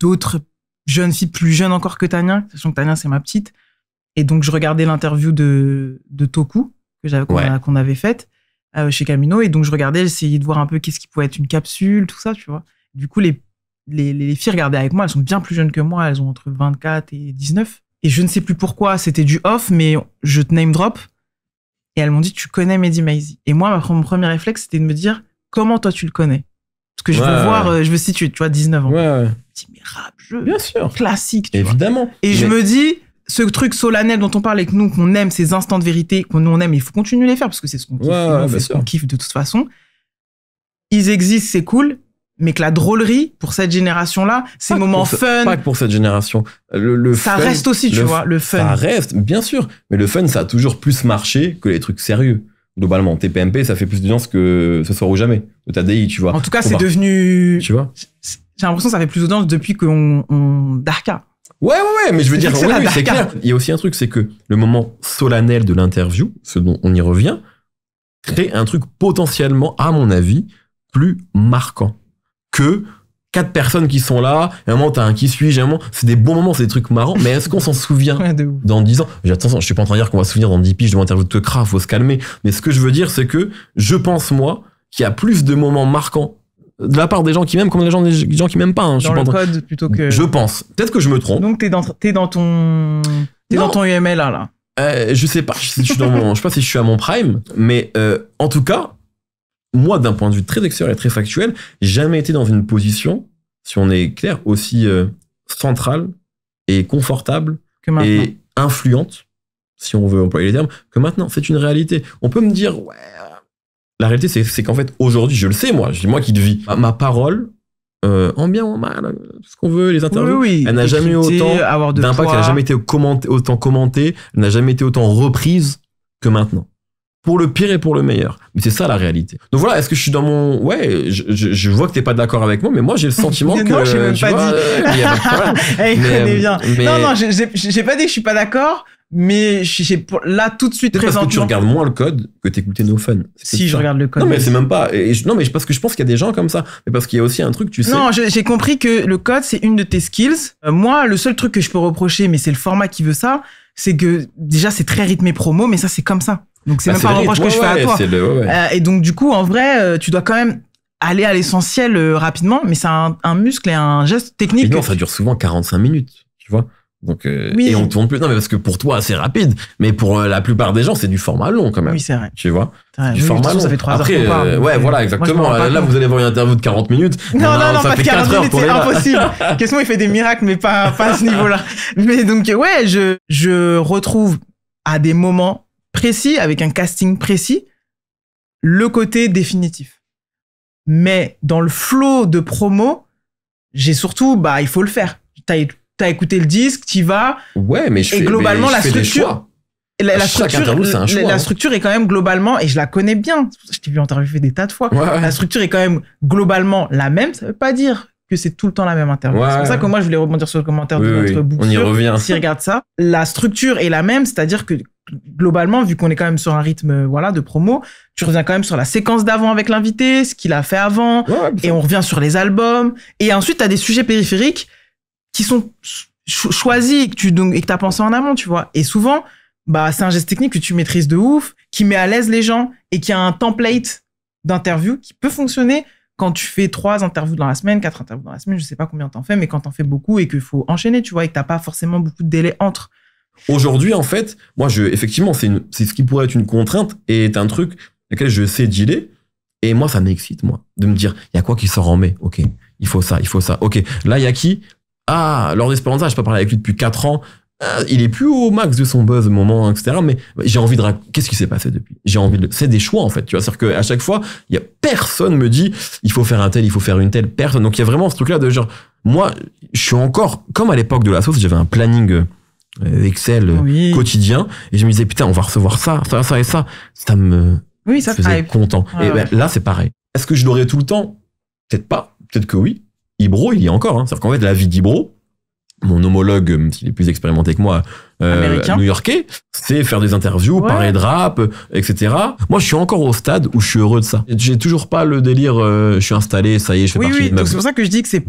d'autres jeunes filles plus jeunes encore que Tania, sachant que Tania, c'est ma petite. Et donc, je regardais l'interview de, Toku qu'on avait faite chez Camino. Et donc, je regardais, j'essayais de voir un peu qu'est-ce qui pouvait être une capsule, tout ça, tu vois. Du coup, les les, filles regardaient avec moi, elles sont bien plus jeunes que moi, elles ont entre 24 et 19. Et je ne sais plus pourquoi, c'était du off, mais je te name drop. Et elles m'ont dit, tu connais Mehdi Maisy. Et moi, mon premier réflexe, c'était de me dire, comment toi tu le connais Parce que je veux voir, euh, je veux situer, tu vois, 19 ans. Ouais. Je me classique. Tu Évidemment. Et je me dis, ce truc solennel dont on parle avec nous, qu'on aime, ces instants de vérité, qu'on on aime, il faut continuer à les faire parce que c'est ce qu'on kiffe, ce qu'on kiffe de toute façon. Ils existent, c'est cool mais que la drôlerie pour cette génération là ces moments fun pas que pour cette génération le, ça reste aussi tu vois le fun ça reste bien sûr mais le fun ça a toujours plus marché que les trucs sérieux globalement TPMP ça fait plus d'audience que ce soir ou jamais de DI, tu vois en tout cas c'est devenu tu vois j'ai l'impression que ça fait plus d'audience depuis qu'on Darka ouais ouais ouais mais je veux dire c'est clair il y a aussi un truc c'est que le moment solennel de l'interview ce dont on y revient crée un truc potentiellement à mon avis plus marquant que quatre personnes qui sont là, et à un moment t'as un qui suit, moment, c'est des bons moments, c'est des trucs marrants, mais est-ce qu'on s'en souvient dans dix ans je suis pas en train de dire qu'on va se souvenir dans dix piges de l'interview de Tekra, faut se calmer, mais ce que je veux dire, c'est que je pense, moi, qu'il y a plus de moments marquants de la part des gens qui m'aiment comme des gens, gens qui m'aiment pas. Hein. je plutôt que... Je pense. Peut-être que je me trompe. Donc t'es dans, es dans ton... T'es dans ton UML là. Euh, je sais pas, je, je suis dans mon, je sais pas si je suis à mon prime, mais euh, en tout cas, moi, d'un point de vue très extérieur et très factuel, jamais été dans une position, si on est clair, aussi euh, centrale et confortable et influente, si on veut employer les termes, que maintenant. C'est une réalité. On peut me dire, ouais, euh, la réalité, c'est qu'en fait, aujourd'hui, je le sais, moi, je moi qui te vis. Ma, parole, euh, en bien ou en mal, ce qu'on veut, les interviews, elle n'a jamais eu autant d'impact, elle n'a jamais été autant commentée, elle n'a jamais été autant reprise que maintenant pour le pire et pour le meilleur. Mais c'est ça la réalité. Donc voilà, est-ce que je suis dans mon ouais, je, vois que t'es pas d'accord avec moi, mais moi j'ai le sentiment <laughs> que non, j'ai même pas dit. Non, non, j'ai pas dit que je suis pas d'accord mais j'ai là tout de suite Parce que tu regardes moins le code que t'écoutes nos fun. Si je regarde le code. Non mais c'est même pas. Et je, non mais parce que je pense qu'il y a des gens comme ça. Mais parce qu'il y a aussi un truc, tu sais. Non, j'ai compris que le code c'est une de tes skills. Euh, moi, le seul truc que je peux reprocher, mais c'est le format qui veut ça, c'est que déjà c'est très rythmé promo, mais ça c'est comme ça. Donc c'est ah, même pas un reproche que je fais à toi. Euh, et donc du coup, en vrai, euh, tu dois quand même aller à l'essentiel rapidement, mais c'est un, un, muscle et un geste technique. Et ça dure souvent 45 minutes, tu vois. Donc, euh, oui. Et on tourne plus. Non, mais parce que pour toi, c'est rapide. Mais pour euh, la plupart des gens, c'est du format long quand même. Oui, c'est vrai. Tu vois Du format long. Ça fait trois heures. Après, euh, ouais, euh, voilà, exactement. là, vous allez voir une interview de 40 minutes. <laughs> Non, non, non, pas de 40 minutes, c'est impossible. <laughs> Question, il fait des miracles, mais pas, pas à ce niveau-là. Mais donc, ouais, je, je retrouve à des moments précis, avec un casting précis, le côté définitif. Mais dans le flot de promo, j'ai surtout, bah, il faut le faire t'as écouté le disque, t'y vas. Ouais, mais je et fais, globalement la structure. Des choix. La, structure, choix, la, structure est quand même globalement, et je la connais bien, je t'ai vu interviewer des tas de fois, la structure est quand même globalement la même, ça veut pas dire que c'est tout le temps la même interview. C'est pour ça que moi, je voulais rebondir sur le commentaire de notre oui. On y revient. Si regarde ça, la structure est la même, c'est-à-dire que globalement, vu qu'on est quand même sur un rythme euh, voilà de promo, tu reviens quand même sur la séquence d'avant avec l'invité, ce qu'il a fait avant, et on revient sur les albums, et ensuite, tu as des sujets périphériques qui sont choisis et que tu donc, et que as pensé en amont, tu vois. Et souvent, bah, c'est un geste technique que tu maîtrises de ouf, qui met à l'aise les gens et qui a un template d'interview qui peut fonctionner quand tu fais trois interviews dans la semaine, quatre interviews dans la semaine, je sais pas combien tu t'en fais, mais quand tu en fais beaucoup et qu'il faut enchaîner, tu vois, et que t'as pas forcément beaucoup de délai entre. Aujourd'hui, en fait, moi, je, effectivement, c'est ce qui pourrait être une contrainte et est un truc lequel je sais dealer. Et moi, ça m'excite, moi, de me dire, il y a quoi qui sort en mai? OK. Il faut ça, il faut ça. OK. Là, il y a qui? Ah, Lord Esperanza, je n'ai pas parlé avec lui depuis 4 ans. Euh, il est plus au max de son buzz moment, etc. Mais j'ai envie de qu'est-ce qui s'est passé depuis J'ai envie de c'est des choix en fait, tu vois, c'est-à-dire qu'à chaque fois, il y a personne me dit il faut faire un tel, il faut faire une telle personne. Donc il y a vraiment ce truc-là de genre moi, je suis encore comme à l'époque de la sauce, j'avais un planning euh, Excel euh, quotidien et je me disais putain, on va recevoir ça, ça, ça et ça. Ça me oui, ça faisait content. et ben là, c'est pareil. Est-ce que je l'aurais tout le temps Peut-être pas, peut-être que oui, Ibro, il y a encore. Hein. C'est-à-dire qu'en fait, la vie d'Ibro, mon homologue, s'il est plus expérimenté que moi, euh, new-yorkais, c'est faire des interviews, parler de rap, euh, etc. Moi, je suis encore au stade où je suis heureux de ça. J'ai toujours pas le délire, euh, je suis installé, ça y est, je fais parti de c'est pour ça que je dis que c'est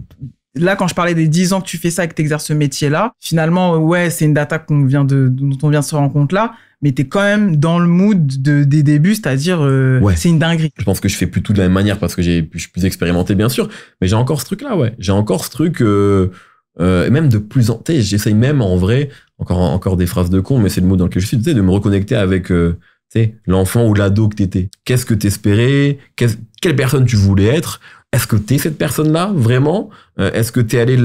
là, quand je parlais des 10 ans que tu fais ça et que tu exerces ce métier-là, finalement, ouais, c'est une data qu'on vient de, dont on vient de se rendre compte là mais t'es quand même dans le mood de, des débuts, c'est-à-dire euh, c'est une dinguerie. Je pense que je fais plus tout de la même manière parce que j'ai, je suis plus expérimenté bien sûr, mais j'ai encore ce truc-là, ouais. J'ai encore ce truc, euh, euh, même de plus en, j'essaye même en vrai, encore encore des phrases de con, mais c'est le mood dans lequel je suis, tu de me reconnecter avec l'enfant ou l'ado que t'étais. Qu'est-ce que t'espérais espérais? Quelle personne tu voulais être Est-ce que t'es cette personne-là vraiment Est-ce que t'es allé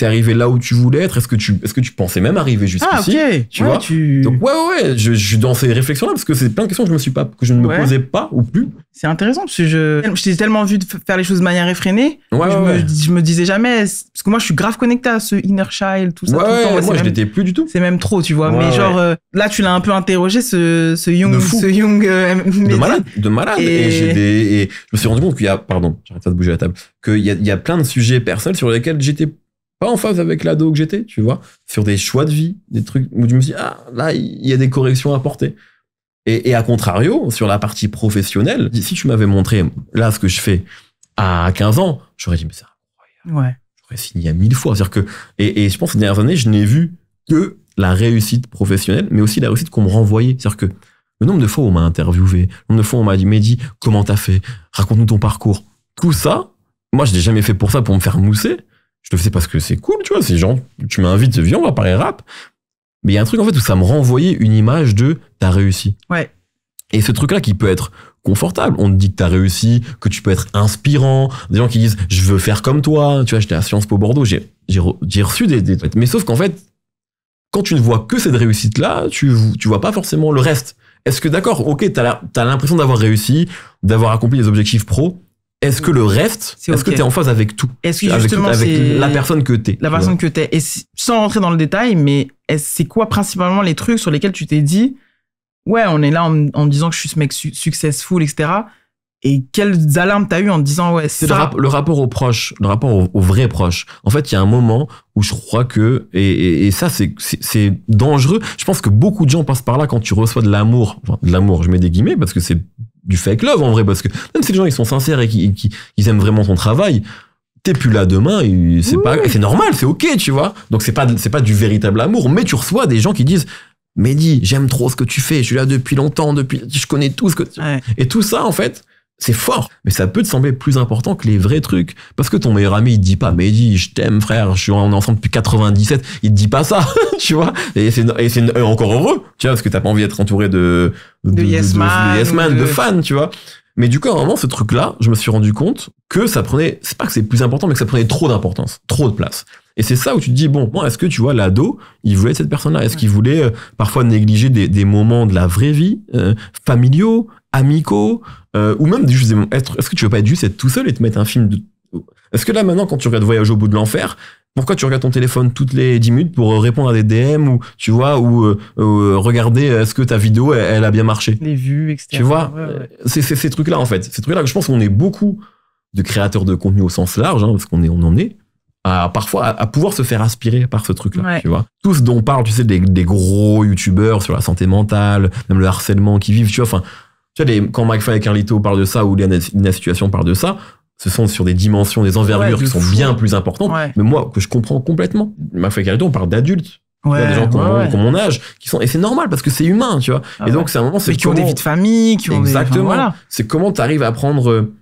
T'es arrivé là où tu voulais être Est-ce que tu, est-ce que tu pensais même arriver jusqu'ici ah, Tu vois Donc ouais, ouais, ouais je, je, suis dans ces réflexions-là parce que c'est plein de questions que je me suis pas, que je ne me posais pas ou plus. C'est intéressant parce que je, je t'ai tellement vu de faire les choses de manière effrénée. je, me, je me disais jamais parce que moi je suis grave connecté à ce inner child tout ça. tout le temps. moi, moi je n'étais plus du tout. C'est même trop, tu vois. mais genre euh, là, tu l'as un peu interrogé ce ce young, ce young euh, <laughs> de malade, de malade. Et, j'ai des, je me suis rendu compte qu'il y a, pardon, j'arrête pas de bouger la table, qu'il y a, il y a plein de sujets personnels sur lesquels j'étais pas en phase avec l'ado que j'étais, tu vois, sur des choix de vie, des trucs où je me dis, ah, là, il y a des corrections à apporter. Et, à contrario, sur la partie professionnelle, si tu m'avais montré là ce que je fais à 15 ans, j'aurais dit, mais c'est incroyable. Ouais. J'aurais signé à mille fois. à dire que, et, je pense, ces dernières années, je n'ai vu que la réussite professionnelle, mais aussi la réussite qu'on me renvoyait. cest que le nombre de fois où on m'a interviewé, le nombre de fois où on m'a dit, mais dis comment t'as fait Raconte-nous ton parcours. Tout ça, moi, je l'ai jamais fait pour ça, pour me faire mousser. Je le faisais parce que c'est cool, tu vois. C'est genre, tu m'invites, viens, on va parler rap. Mais il y a un truc, en fait, où ça me renvoyait une image de t'as réussi. Ouais. Et ce truc-là qui peut être confortable. On te dit que t'as réussi, que tu peux être inspirant. Des gens qui disent, je veux faire comme toi. Tu vois, j'étais à Sciences Po Bordeaux, j'ai, j'ai, reçu des, Mais sauf qu'en fait, quand tu ne vois que cette réussite-là, tu, tu vois pas forcément le reste. Est-ce que d'accord, ok, t'as l'impression d'avoir réussi, d'avoir accompli les objectifs pro, est-ce que le reste, est-ce que t'es en phase avec tout Est-ce que justement avec, avec la personne que t'es La personne que t'es. Et sans rentrer dans le détail, mais c'est quoi principalement les trucs sur lesquels tu t'es dit, ouais, on est là en, disant que je suis ce mec successful, etc. Et quelles alarmes t'as eu en disant ouais c'est ça... le, rapport aux proches, le rapport aux, vrais proches. En fait, il y a un moment où je crois que et, ça c'est c'est dangereux. Je pense que beaucoup de gens passent par là quand tu reçois de l'amour, de l'amour. Je mets des guillemets parce que c'est du fake love en vrai, parce que même si les gens ils sont sincères et qui, aiment vraiment ton travail, t'es plus là demain, c'est pas, c'est normal, c'est ok, tu vois. Donc c'est pas, c'est pas du véritable amour, mais tu reçois des gens qui disent, Mehdi, j'aime trop ce que tu fais, je suis là depuis longtemps, depuis, je connais tout ce que Et tout ça, en fait, c'est fort, mais ça peut te sembler plus important que les vrais trucs. Parce que ton meilleur ami, il te dit pas, mais il dit, je t'aime, frère, je suis, on est ensemble depuis 97, il te dit pas ça, <laughs> tu vois. Et c'est, encore heureux, tu vois, parce que t'as pas envie d'être entouré de, de, yes fans, tu vois. Mais du coup, à un moment, ce truc-là, je me suis rendu compte que ça prenait, c'est pas que c'est plus important, mais que ça prenait trop d'importance, trop de place. Et c'est ça où tu te dis, bon, moi, est-ce que tu vois, l'ado, il voulait cette personne-là Est-ce qu'il voulait euh, parfois négliger des, moments de la vraie vie, euh, familiaux Amico euh, ou même juste est-ce que tu veux pas être juste être tout seul et te mettre un film de... Est-ce que là maintenant quand tu regardes Voyage au bout de l'enfer, pourquoi tu regardes ton téléphone toutes les 10 minutes pour euh, répondre à des DM ou tu vois ou euh, regarder est-ce que ta vidéo elle, a bien marché Les vues, etc. Tu vois, c'est ces trucs là en fait, ces trucs là que je pense qu'on est beaucoup de créateurs de contenu au sens large, hein, parce qu'on est on en est, à parfois à, pouvoir se faire aspirer par ce truc-là, tu vois. tous dont parle, tu sais, des, des gros youtubeurs sur la santé mentale, même le harcèlement qui vivent, tu vois. Enfin, tu vois, quand McFly et Carlito parlent de ça, ou Léa Situation parle de ça, ce sont sur des dimensions, des envergures qui sont bien plus importantes. Mais moi, que je comprends complètement. McFly et Carlito, on parle d'adultes. Ouais, des gens qui mon âge, qui sont et c'est normal parce que c'est humain, tu vois. Ah et donc c'est un moment, c'est qui ont des vies de famille, qui ont exactement. Des... Exactement. C'est comment t'arrives à prendre euh,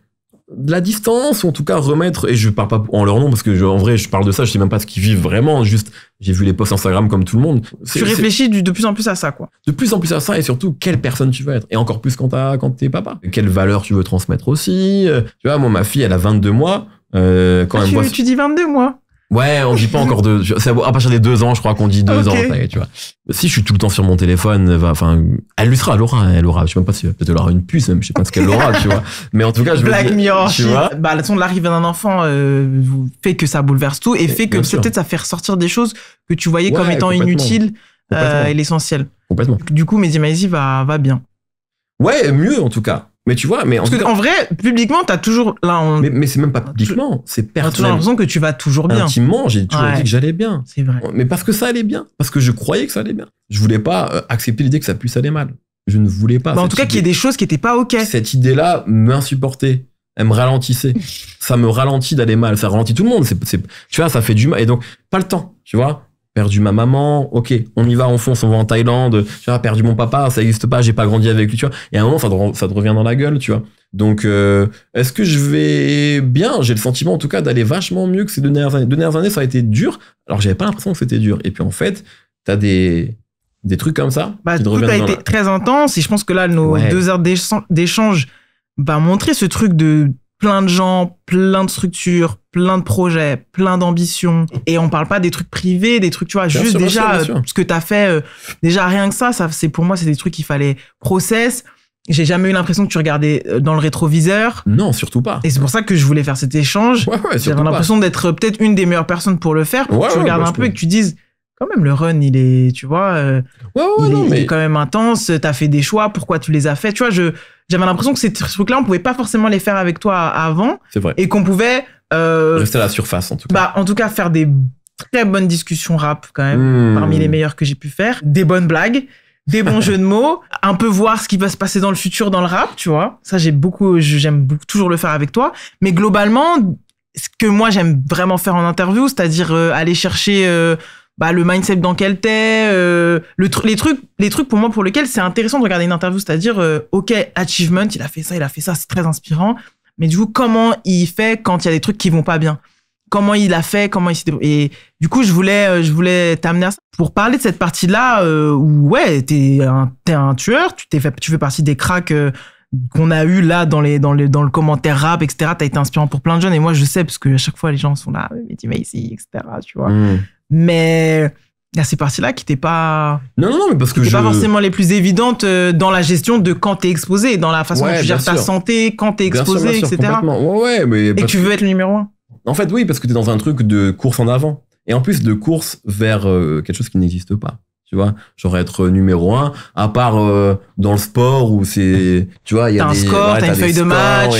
de la distance, ou en tout cas remettre, et je parle pas en leur nom parce que je, en vrai je parle de ça, je sais même pas ce qu'ils vivent vraiment, juste j'ai vu les posts Instagram comme tout le monde. Tu réfléchis du, de plus en plus à ça quoi. De plus en plus à ça et surtout quelle personne tu veux être, et encore plus quand, t'as quand t'es papa. Quelle valeur tu veux transmettre aussi, euh, tu vois, moi ma fille elle a 22 mois, euh, quand ah, tu dis 22 mois Ouais, on dit pas encore deux. C'est à partir des deux ans, je crois qu'on dit deux ans. tu vois. Si je suis tout le temps sur mon téléphone, enfin, elle lui aura, elle hein, aura. Je sais pas si elle aura une puce, même, je sais pas ce qu'elle aura, tu vois. Mais en tout cas, je Black Mirror. Tu vois. Bah, de l'arrivée d'un enfant euh, fait que ça bouleverse tout et fait que peut-être ça fait ressortir des choses que tu voyais comme étant inutiles euh, et l'essentiel. Complètement. Du coup, Maisy va va bien. Ouais, mieux en tout cas. Mais tu vois, mais en, vrai, publiquement, t'as toujours là. On... Mais, c'est même pas publiquement, c'est personnel. T'as toujours l'impression que tu vas toujours bien. Intimement, j'ai toujours dit que j'allais bien. C'est vrai. Mais parce que ça allait bien, parce que je croyais que ça allait bien. Je voulais pas euh, accepter l'idée que ça puisse aller mal. Je ne voulais pas. en tout cas, qu'il y ait des choses qui étaient pas ok. Cette idée-là m'insupportait. Elle me ralentissait. <laughs> ça me ralentit d'aller mal. Ça ralentit tout le monde. C'est, tu vois, ça fait du mal. Et donc, pas le temps. Tu vois, perdu ma maman, ok, on y va, on fonce, on va en Thaïlande, tu perdu mon papa, ça n'existe pas, j'ai pas grandi avec lui, tu vois. Et à un moment, ça te, revient dans la gueule, tu vois. Donc, euh, est-ce que je vais bien J'ai le sentiment, en tout cas, d'aller vachement mieux que ces deux dernières années. dernières années, ça a été dur. Alors, j'avais pas l'impression que c'était dur. Et puis, en fait, tu as des des trucs comme ça. Bah, tout a été très intense. Et je pense que là, nos deux heures d'échange, bah, montrer ce truc de plein de gens, plein de structures, plein de projets, plein d'ambitions. Et on parle pas des trucs privés, des trucs, tu vois, juste déjà euh, ce que tu as fait, euh, déjà rien que ça, ça c'est pour moi, c'est des trucs qu'il fallait process. J'ai jamais eu l'impression que tu regardais euh, dans le rétroviseur. Non, surtout pas. Et c'est pour ça que je voulais faire cet échange. Ouais, ouais, J'avais l'impression d'être peut-être une des meilleures personnes pour le faire, pour ouais, tu regardes bah, un peu et que tu dises, quand même, le run, il est, tu vois, il, il, est, quand même intense, t'as fait des choix, pourquoi tu les as fait, tu vois, je, j'avais l'impression que ces trucs-là, on pouvait pas forcément les faire avec toi avant. C'est vrai. Et qu'on pouvait. Euh, Rester à la surface, en tout cas. Bah, en tout cas, faire des très bonnes discussions rap, quand même, hmm. parmi les meilleures que j'ai pu faire, des bonnes blagues des bons <laughs> jeux de mots, un peu voir ce qui va se passer dans le futur dans le rap, tu vois. Ça, j'ai beaucoup, j'aime toujours le faire avec toi. Mais globalement, ce que moi j'aime vraiment faire en interview, c'est-à-dire euh, aller chercher euh, bah, le mindset dans lequel t'es, euh, le les trucs, les trucs pour moi pour lesquels c'est intéressant de regarder une interview, c'est-à-dire, euh, ok, achievement, il a fait ça, il a fait ça, c'est très inspirant, mais du coup, comment il fait quand il y a des trucs qui vont pas bien Comment il a fait Comment il et du coup, je voulais, euh, je voulais t'amener à ça pour parler de cette partie-là où ouais, t'es un, es un tueur, tu t'es tu fais partie des cracks qu'on a eu là dans les dans dans le commentaire rap etc t'as été inspirant pour plein de jeunes et moi je sais parce que à chaque fois les gens sont là mais dis mais ici etc tu vois mmh mais il y a ces parties-là qui n'étaient pas. Non, non, mais parce que je... pas forcément les plus évidentes euh, dans la gestion de quand t'es exposé, dans la façon dont tu gères ta santé, quand t'es exposé, etc. Ouais, mais. Et tu veux être le numéro un. En fait, oui, parce que t'es dans un truc de course en avant. Et en plus, de course vers euh, quelque chose qui n'existe pas. Tu vois, genre être numéro un, à part euh, dans le sport où c'est. Tu vois, il y a des. T'as un score, t'as une feuille de match.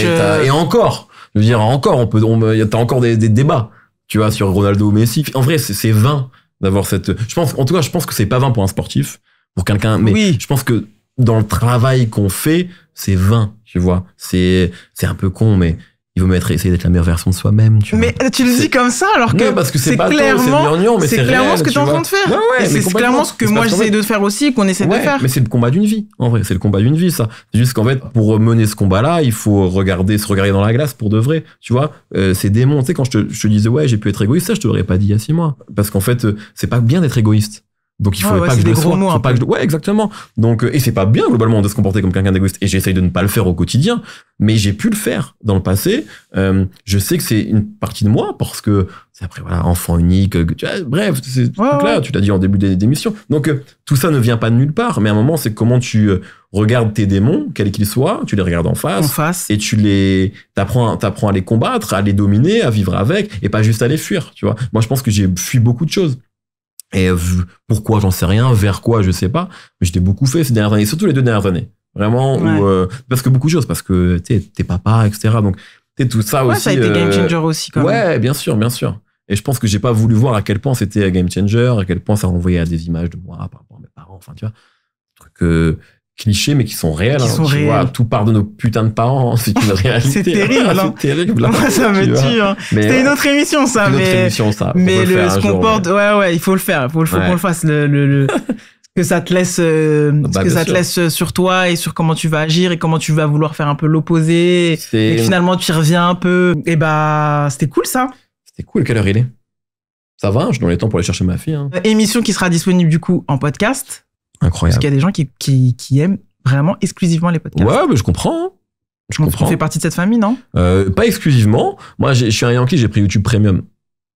Et, encore. Je veux dire, encore, on peut, il y encore des, des débats tu vois, sur Ronaldo ou Messi. En vrai, c'est vain d'avoir cette. Je pense, en tout cas, je pense que c'est pas vain pour un sportif, pour quelqu'un. Mais oui. je pense que dans le travail qu'on fait, c'est vain, tu vois. C'est c'est un peu con, mais il vaut mettre essayer d'être la meilleure version de soi-même. Tu mais tu le dis comme ça alors que parce que c'est clairement, c'est clairement ce que es en train de faire. c'est clairement ce que moi j'essaie de faire aussi, qu'on essaie de faire. Mais c'est le combat d'une vie. En vrai, c'est le combat d'une vie, ça. C'est juste qu'en fait, pour mener ce combat-là, il faut regarder, se regarder dans la glace pour de vrai. Tu vois, euh, c'est démon. Tu sais, quand je te, je te disais ouais, j'ai pu être égoïste, ça je te l'aurais pas dit il y a six mois, parce qu'en fait, euh, c'est pas bien d'être égoïste. Donc il faut pas que je le pas ouais exactement. Donc euh, et c'est pas bien globalement de se comporter comme quelqu'un d'égoïste et j'essaye de ne pas le faire au quotidien, mais j'ai pu le faire dans le passé. Euh, je sais que c'est une partie de moi parce que c'est après voilà enfant unique, euh, bref, c'est là tu l'as dit en début d'émission. Donc tout ça ne vient pas de nulle part, mais à un moment c'est comment tu regardes tes démons, quels qu'ils soient, tu les regardes en face, en face. et tu les t'apprends t'apprends à les combattre, à les dominer, à vivre avec et pas juste à les fuir, tu vois. Moi je pense que j'ai fui beaucoup de choses et pourquoi, j'en sais rien. Vers quoi, je sais pas. Mais j'étais beaucoup fait ces dernières années, surtout les deux dernières années. Vraiment, euh, parce que beaucoup de choses, parce que t'es papa, etc. Donc, t'es tout ça aussi. Ça a été game euh, changer aussi, quand ouais, bien sûr, bien sûr. Et je pense que j'ai pas voulu voir à quel point c'était game changer, à quel point ça renvoyait à des images de moi par rapport à mes parents, enfin, tu vois. Euh, clichés, mais qui sont réels. Hein. tu Vois, tout part de nos putains de parents. Hein, c'est une <laughs> réalité. c'est terrible. Hein. <laughs> terrible. Moi, ça me tue. C'était une euh, autre émission, ça. Une mais, autre émission, ça. Mais le, ce qu'on porte, ouais, ouais, il faut le faire. Il faut, qu'on le fasse. Le, <laughs> que ça te laisse, euh, bah, que ça te laisse euh, sur toi et sur comment tu vas agir et comment tu vas vouloir faire un peu l'opposé. Et finalement, tu reviens un peu. Et eh bah, c'était cool, ça. C'était cool. Quelle heure il est? Ça va, je donne les temps pour aller chercher ma fille. Émission qui sera disponible du coup en podcast parce qu'il y a des gens qui, aiment vraiment exclusivement les podcasts. Ouais, mais je comprends. Je comprends. Tu fais partie de cette famille, non euh, Pas exclusivement. Moi, je suis un Yankee, j'ai pris YouTube Premium.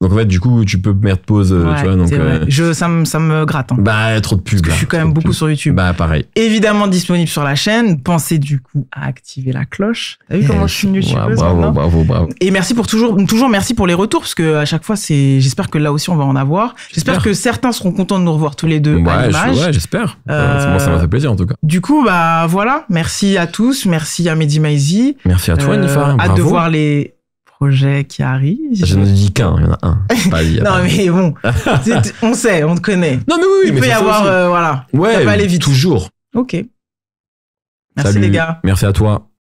Donc en fait, du coup, tu peux mettre pause. Euh, tu vois, euh, je, ça, me, ça me gratte. Hein. Bah, trop de pubs. je suis quand même beaucoup sur YouTube. Bah, pareil. Évidemment disponible sur la chaîne. Pensez du coup à activer la cloche. T'as vu comment je suis une youtubeuse bravo, bravo, bravo, Et merci pour toujours, toujours merci pour les retours parce que à chaque fois, c'est. J'espère que là aussi, on va en avoir. J'espère que certains seront contents de nous revoir tous les deux ouais, Ouais, j'espère. Euh, ça m'a fait plaisir en tout cas. Du coup, bah voilà. Merci à tous. Merci à Mehdi Merci à toi, Nifa. de voir les Projet qui arrive Je ne dis qu'un, il y en a un. <laughs> non, mais bon, <laughs> on sait, on te connaît. Non, mais oui, oui il peut y avoir, euh, voilà. Ouais, peut aller toujours. Ok. Merci les gars. Merci à toi.